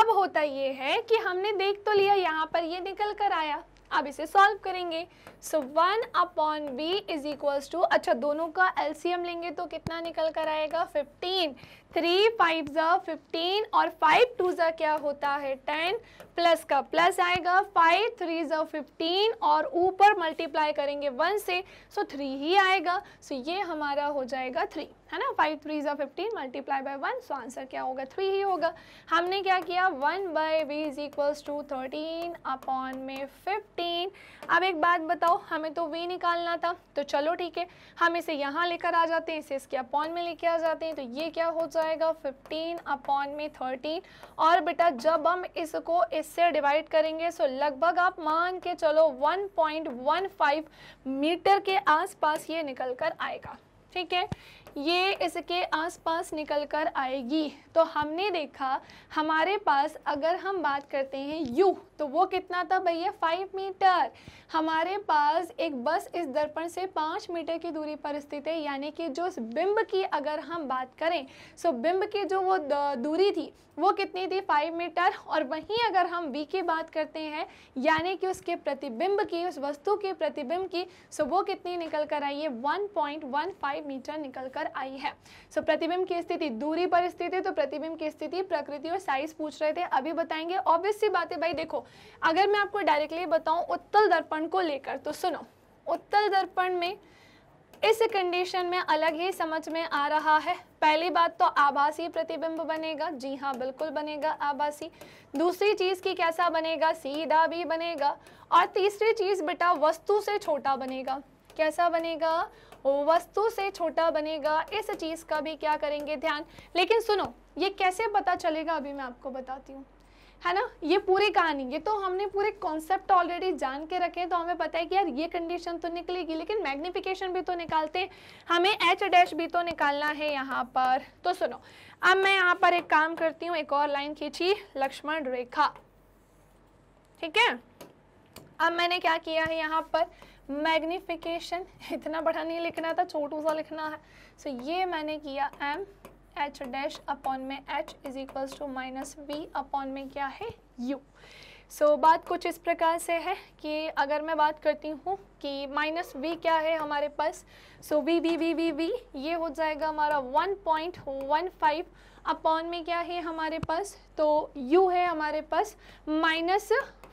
अब होता ये है कि हमने देख तो लिया यहाँ पर ये निकल कर आया अब इसे सॉल्व करेंगे so one upon b is equals to अच्छा दोनों का एलसीएम लेंगे तो कितना निकल कर आएगा 15 थ्री फाइव ज़ा फिफ्टीन और फाइव टू ज़ा क्या होता है टेन प्लस का प्लस आएगा फाइव थ्री ज़ा फिफ्टीन और ऊपर मल्टीप्लाई करेंगे वन से सो so थ्री ही आएगा सो so ये हमारा हो जाएगा थ्री है ना फाइव थ्री ज़ा fifteen multiply by one so answer क्या होगा थ्री ही होगा हमने क्या किया one by v is equals to thirteen upon में फिफ्टीन अब एक बात बताओ हमें तो वी निकालना था तो चलो ठीक है हम इसे यहाँ लेकर आ जाते हैं इसे इसके अपॉन में लेके आ जाते हैं तो ये क्या हो जाएगा 15 अपॉन में 13 और बेटा जब हम इसको इससे डिवाइड करेंगे सो लगभग आप मान के चलो 1.15 मीटर के आसपास ये निकल कर आएगा ठीक है ये इसके आसपास निकल कर आएगी तो हमने देखा हमारे पास अगर हम बात करते हैं यू तो वो कितना था भैया फाइव मीटर हमारे पास एक बस इस दर्पण से पाँच मीटर की दूरी पर स्थित है यानी कि जो बिंब की अगर हम बात करें सो बिंब की जो वो दूरी थी वो कितनी थी फाइव मीटर और वहीं अगर हम वी की बात करते हैं यानी कि उसके प्रतिबिंब की उस वस्तु के प्रतिबिंब की सो वो कितनी निकल कर आई है फाइव मीटर निकल कर आई है सो प्रतिबिंब की स्थिति दूरी पर स्थित है तो प्रतिबिंब की स्थिति प्रकृति और साइज पूछ रहे थे अभी बताएंगे ऑब्वियस सी बात है भाई देखो अगर मैं आपको डायरेक्टली बताऊं उत्तल दर्पण को लेकर तो सुनो उत्तल दर्पण में इस कंडीशन में अलग ही समझ में आ रहा है पहली बात तो आभासी प्रतिबिंब बनेगा जी हाँ बिल्कुल बनेगा आभासी दूसरी चीज़ की कैसा बनेगा सीधा भी बनेगा और तीसरी चीज़ बेटा वस्तु से छोटा बनेगा कैसा बनेगा वस्तु से छोटा बनेगा इस चीज़ का भी क्या करेंगे ध्यान लेकिन सुनो ये कैसे पता चलेगा अभी मैं आपको बताती हूँ है ना ये पूरी कहानी ये तो हमने पूरे कॉन्सेप्ट ऑलरेडी जान के रखे तो हमें पता है कि यार ये कंडीशन तो निकलेगी लेकिन मैग्निफिकेशन भी तो निकालते हमें एच डैश भी तो निकालना है यहाँ पर तो सुनो अब मैं यहाँ पर एक काम करती हूँ एक और लाइन खींची लक्ष्मण रेखा ठीक है अब मैंने क्या किया है यहाँ पर मैग्निफिकेशन इतना बड़ा नहीं लिखना था छोटू सा लिखना है सो so, ये मैंने किया एम एच डैश अपॉन में h is equals to minus v upon में क्या है यू सो so, बात कुछ इस प्रकार से है कि अगर मैं बात करती हूँ कि माइनस वी क्या है हमारे पास so v v v v v ये हो जाएगा हमारा one point one five upon में क्या है हमारे पास तो यू है हमारे पास माइनस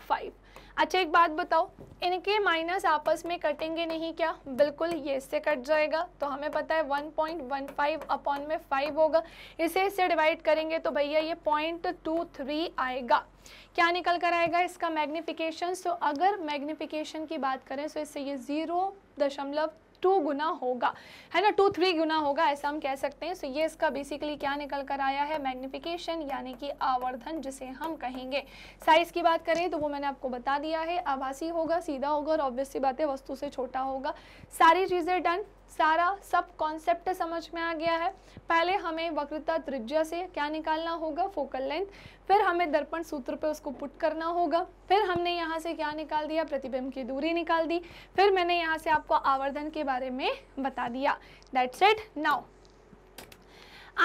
फाइव अच्छा एक बात बताओ इनके माइनस आपस में कटेंगे नहीं क्या बिल्कुल ये इससे कट जाएगा तो हमें पता है 1.15 अपॉन में 5 होगा इसे इससे डिवाइड करेंगे तो भैया ये 0.23 आएगा क्या निकल कर आएगा इसका मैग्निफिकेशन तो अगर मैग्निफिकेशन की बात करें तो इससे ये ज़ीरो दशमलव टू गुना होगा है ना टू थ्री गुना होगा ऐसा हम कह सकते हैं सो ये इसका बेसिकली क्या निकल कर आया है मैग्निफिकेशन यानी कि आवर्धन जिसे हम कहेंगे साइज की बात करें तो वो मैंने आपको बता दिया है आभासी होगा सीधा होगा और ऑब्वियसली बात है वस्तु से छोटा होगा सारी चीज़ें डन सारा सब कॉन्सेप्ट समझ में आ गया है पहले हमें वक्रता त्रिज्या से क्या निकालना होगा फोकल लेंथ फिर हमें दर्पण सूत्र पे उसको पुट करना होगा फिर हमने यहाँ से क्या निकाल दिया प्रतिबिंब की दूरी निकाल दी फिर मैंने यहाँ से आपको आवर्धन के बारे में बता दिया दैट्स इट नाउ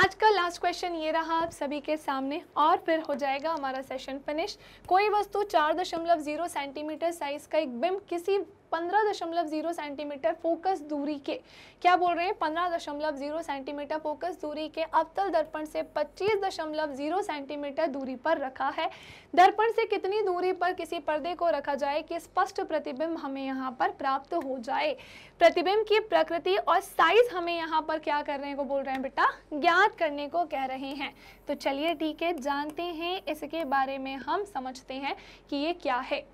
आज का लास्ट क्वेश्चन ये रहा आप सभी के सामने और फिर हो जाएगा हमारा सेशन फिनिश कोई वस्तु चार दशमलव जीरो सेंटीमीटर साइज का एक बिम किसी पंद्रह दशमलव जीरो सेंटीमीटर फोकस दूरी के क्या बोल रहे हैं पंद्रह दशमलव जीरो सेंटीमीटर फोकस दूरी के अवतल दर्पण से पच्चीस दशमलव जीरो सेंटीमीटर दूरी पर रखा है दर्पण से कितनी दूरी पर किसी पर्दे को रखा जाए कि स्पष्ट प्रतिबिंब हमें यहाँ पर प्राप्त हो जाए प्रतिबिंब की प्रकृति और साइज हमें यहाँ पर क्या करने को बोल रहे हैं बेटा ज्ञात करने को कह रहे हैं तो चलिए ठीक है जानते हैं इसके बारे में हम समझते हैं कि ये क्या है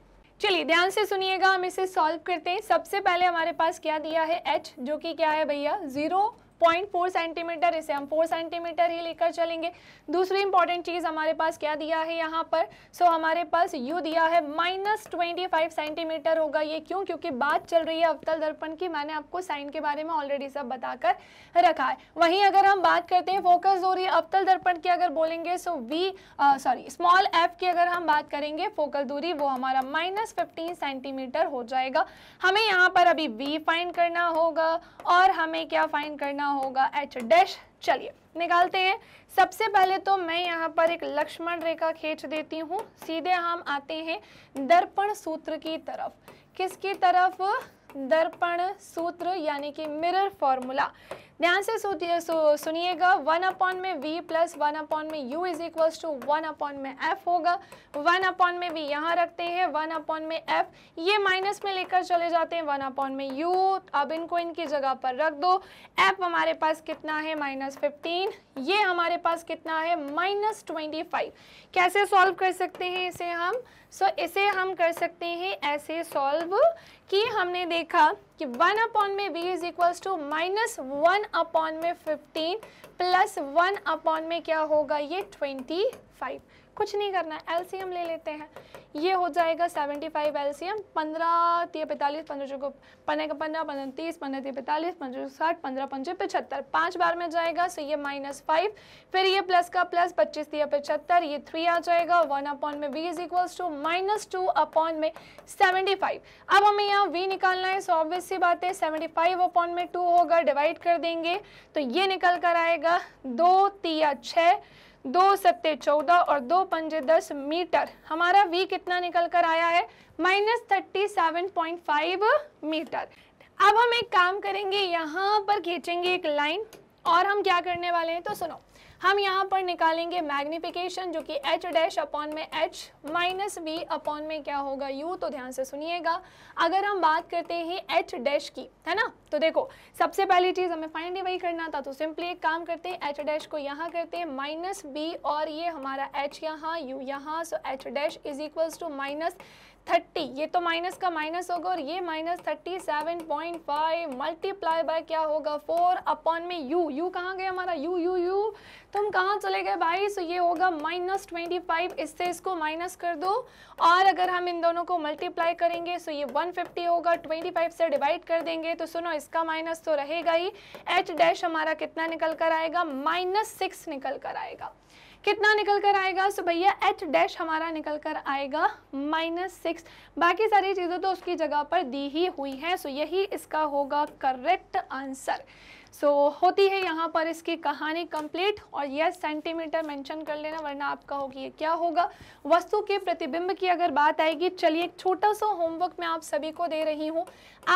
चलिए ध्यान से सुनिएगा हम इसे सॉल्व करते हैं सबसे पहले हमारे पास क्या दिया है एच जो कि क्या है भैया जीरो पॉइंट फोर सेंटीमीटर इसे हम फोर सेंटीमीटर ही लेकर चलेंगे दूसरी इंपॉर्टेंट चीज़ हमारे पास क्या दिया है यहाँ पर सो so, हमारे पास यू दिया है माइनस ट्वेंटी फाइव सेंटीमीटर होगा ये क्यों क्योंकि बात चल रही है अवतल दर्पण की मैंने आपको साइन के बारे में ऑलरेडी सब बताकर रखा है वहीं अगर हम बात करते हैं फोकस दूरी अवतल दर्पण की अगर बोलेंगे so v sorry small f की अगर हम बात करेंगे फोकल दूरी वो हमारा माइनस फिफ्टीन सेंटीमीटर हो जाएगा हमें यहाँ पर अभी वी फाइन करना होगा और हमें क्या फाइन करना करना होगा एच डैश चलिए निकालते हैं सबसे पहले तो मैं यहाँ पर एक लक्ष्मण रेखा खींच देती हूँ सीधे हम आते हैं दर्पण सूत्र की तरफ किसकी तरफ दर्पण सूत्र यानी कि मिरर फॉर्मूला ध्यान से सुनिएगा वन अपॉन में v प्लस वन अपॉन में u is equals to one upon में f होगा वन अपॉन में v यहाँ रखते हैं वन अपॉन में f ये माइनस में लेकर चले जाते हैं वन अपॉन में u अब इनको इनकी जगह पर रख दो f हमारे पास कितना है माइनस फिफ्टीन ये हमारे पास कितना है माइनस ट्वेंटी फाइव कैसे सॉल्व कर सकते हैं इसे हम सो so, इसे हम कर सकते हैं ऐसे सॉल्व कि हमने देखा कि वन अपॉन में b is equals to minus one upon में फिफ्टीन प्लस वन अपॉन में क्या होगा ये ट्वेंटी फाइव कुछ नहीं करना है एलसीएम ले लेते हैं ये हो जाएगा 75 फाइव एलसीएम पंद्रह तीय पैंतालीस पंद्रह चौको पन्ने का पंद्रह पंद्रह तीस पंद्रह तीय पैंतालीस पंद्रह साठ पंद्रह पंजे पचहत्तर पाँच बार में जाएगा सो ये माइनस फाइव फिर ये प्लस का प्लस पच्चीस तीय पचहत्तर ये थ्री आ जाएगा वन अपॉन में v is equals to minus two upon में सेवेंटी फाइव अब हमें यहाँ वी निकालना है सो ऑब्वियस सी बात है सेवेंटी फाइव अपॉन में टू होगा डिवाइड कर देंगे तो ये निकल कर आएगा दो तिया छः दो सत्ते चौदह और दो पंजे दस मीटर हमारा वी कितना निकल कर आया है minus thirty seven point five metre अब हम एक काम करेंगे यहाँ पर खींचेंगे एक लाइन और हम क्या करने वाले हैं तो सुनो हम यहाँ पर निकालेंगे मैग्निफिकेशन जो कि h डैश अपॉन में h माइनस वी अपॉन में क्या होगा u तो ध्यान से सुनिएगा अगर हम बात करते हैं h डैश की है ना तो देखो सबसे पहली चीज़ हमें फाइंड ही वही करना था तो सिंपली एक काम करते हैं एच डैश को यहाँ करते हैं माइनस बी और ये हमारा एच यहाँ यू यहाँ so h dash is equals to minus thirty ये तो माइनस का माइनस होगा और ये minus thirty seven point five multiply by क्या होगा फोर अपॉन में यू यू कहाँ गया हमारा यू यू यू तुम कहाँ चले गए भाई सो ये होगा माइनस ट्वेंटी फाइव इससे इसको माइनस कर दो और अगर हम इन दोनों को मल्टीप्लाई करेंगे सो ये वन फिफ्टी होगा ट्वेंटी फाइव से डिवाइड कर देंगे तो सुनो इसका माइनस तो रहेगा ही एच डैश हमारा कितना निकल कर आएगा माइनस सिक्स निकल कर आएगा कितना निकल कर आएगा सो भैया एच डैश हमारा निकल कर आएगा माइनस सिक्स बाकी सारी चीज़ें तो उसकी जगह पर दी ही हुई हैं सो यही इसका होगा करेक्ट आंसर सो so, होती है यहाँ पर इसकी कहानी कंप्लीट और यस सेंटीमीटर मेंशन कर लेना वरना आपका होगी क्या होगा वस्तु के प्रतिबिंब की अगर बात आएगी चलिए एक छोटा सा होमवर्क मैं आप सभी को दे रही हूँ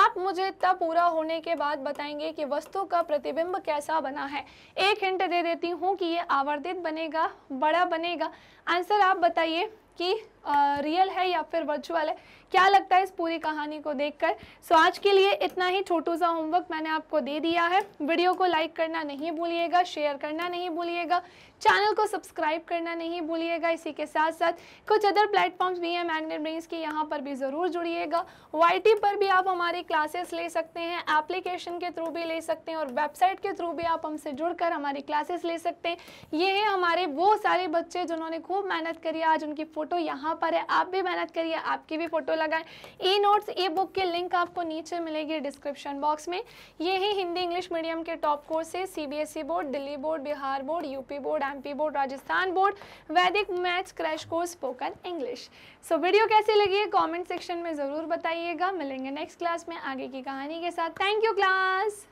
आप मुझे तब पूरा होने के बाद बताएंगे कि वस्तु का प्रतिबिंब कैसा बना है एक हिंट दे देती हूँ कि ये आवर्धित बनेगा बड़ा बनेगा आंसर आप बताइए कि रियल है या फिर वर्चुअल है क्या लगता है इस पूरी कहानी को देखकर सो आज के लिए इतना ही छोटू सा होमवर्क मैंने आपको दे दिया है वीडियो को लाइक करना नहीं भूलिएगा शेयर करना नहीं भूलिएगा चैनल को सब्सक्राइब करना नहीं भूलिएगा इसी के साथ साथ कुछ अदर प्लेटफॉर्म्स भी हैं मैग्नेट ब्रेन्स की यहाँ पर भी ज़रूर जुड़िएगा वाई पर भी आप हमारी क्लासेस ले सकते हैं एप्लीकेशन के थ्रू भी ले सकते हैं और वेबसाइट के थ्रू भी आप हमसे जुड़कर हमारी क्लासेस ले सकते हैं ये हैं हमारे वो सारे बच्चे जिन्होंने खूब मेहनत करी आज उनकी फ़ोटो यहाँ पर है आप भी मेहनत करिए आपकी भी फोटो लगाएं ई नोट्स ई बुक की लिंक आपको नीचे मिलेगी डिस्क्रिप्शन बॉक्स में ही हिंदी इंग्लिश मीडियम के top courses CBSE board Delhi board Bihar board UP board MP board Rajasthan board Vedic maths crash course spoken English so video कैसी लगी है कॉमेंट सेक्शन में ज़रूर बताइएगा मिलेंगे नेक्स्ट क्लास में आगे की कहानी के साथ थैंक यू क्लास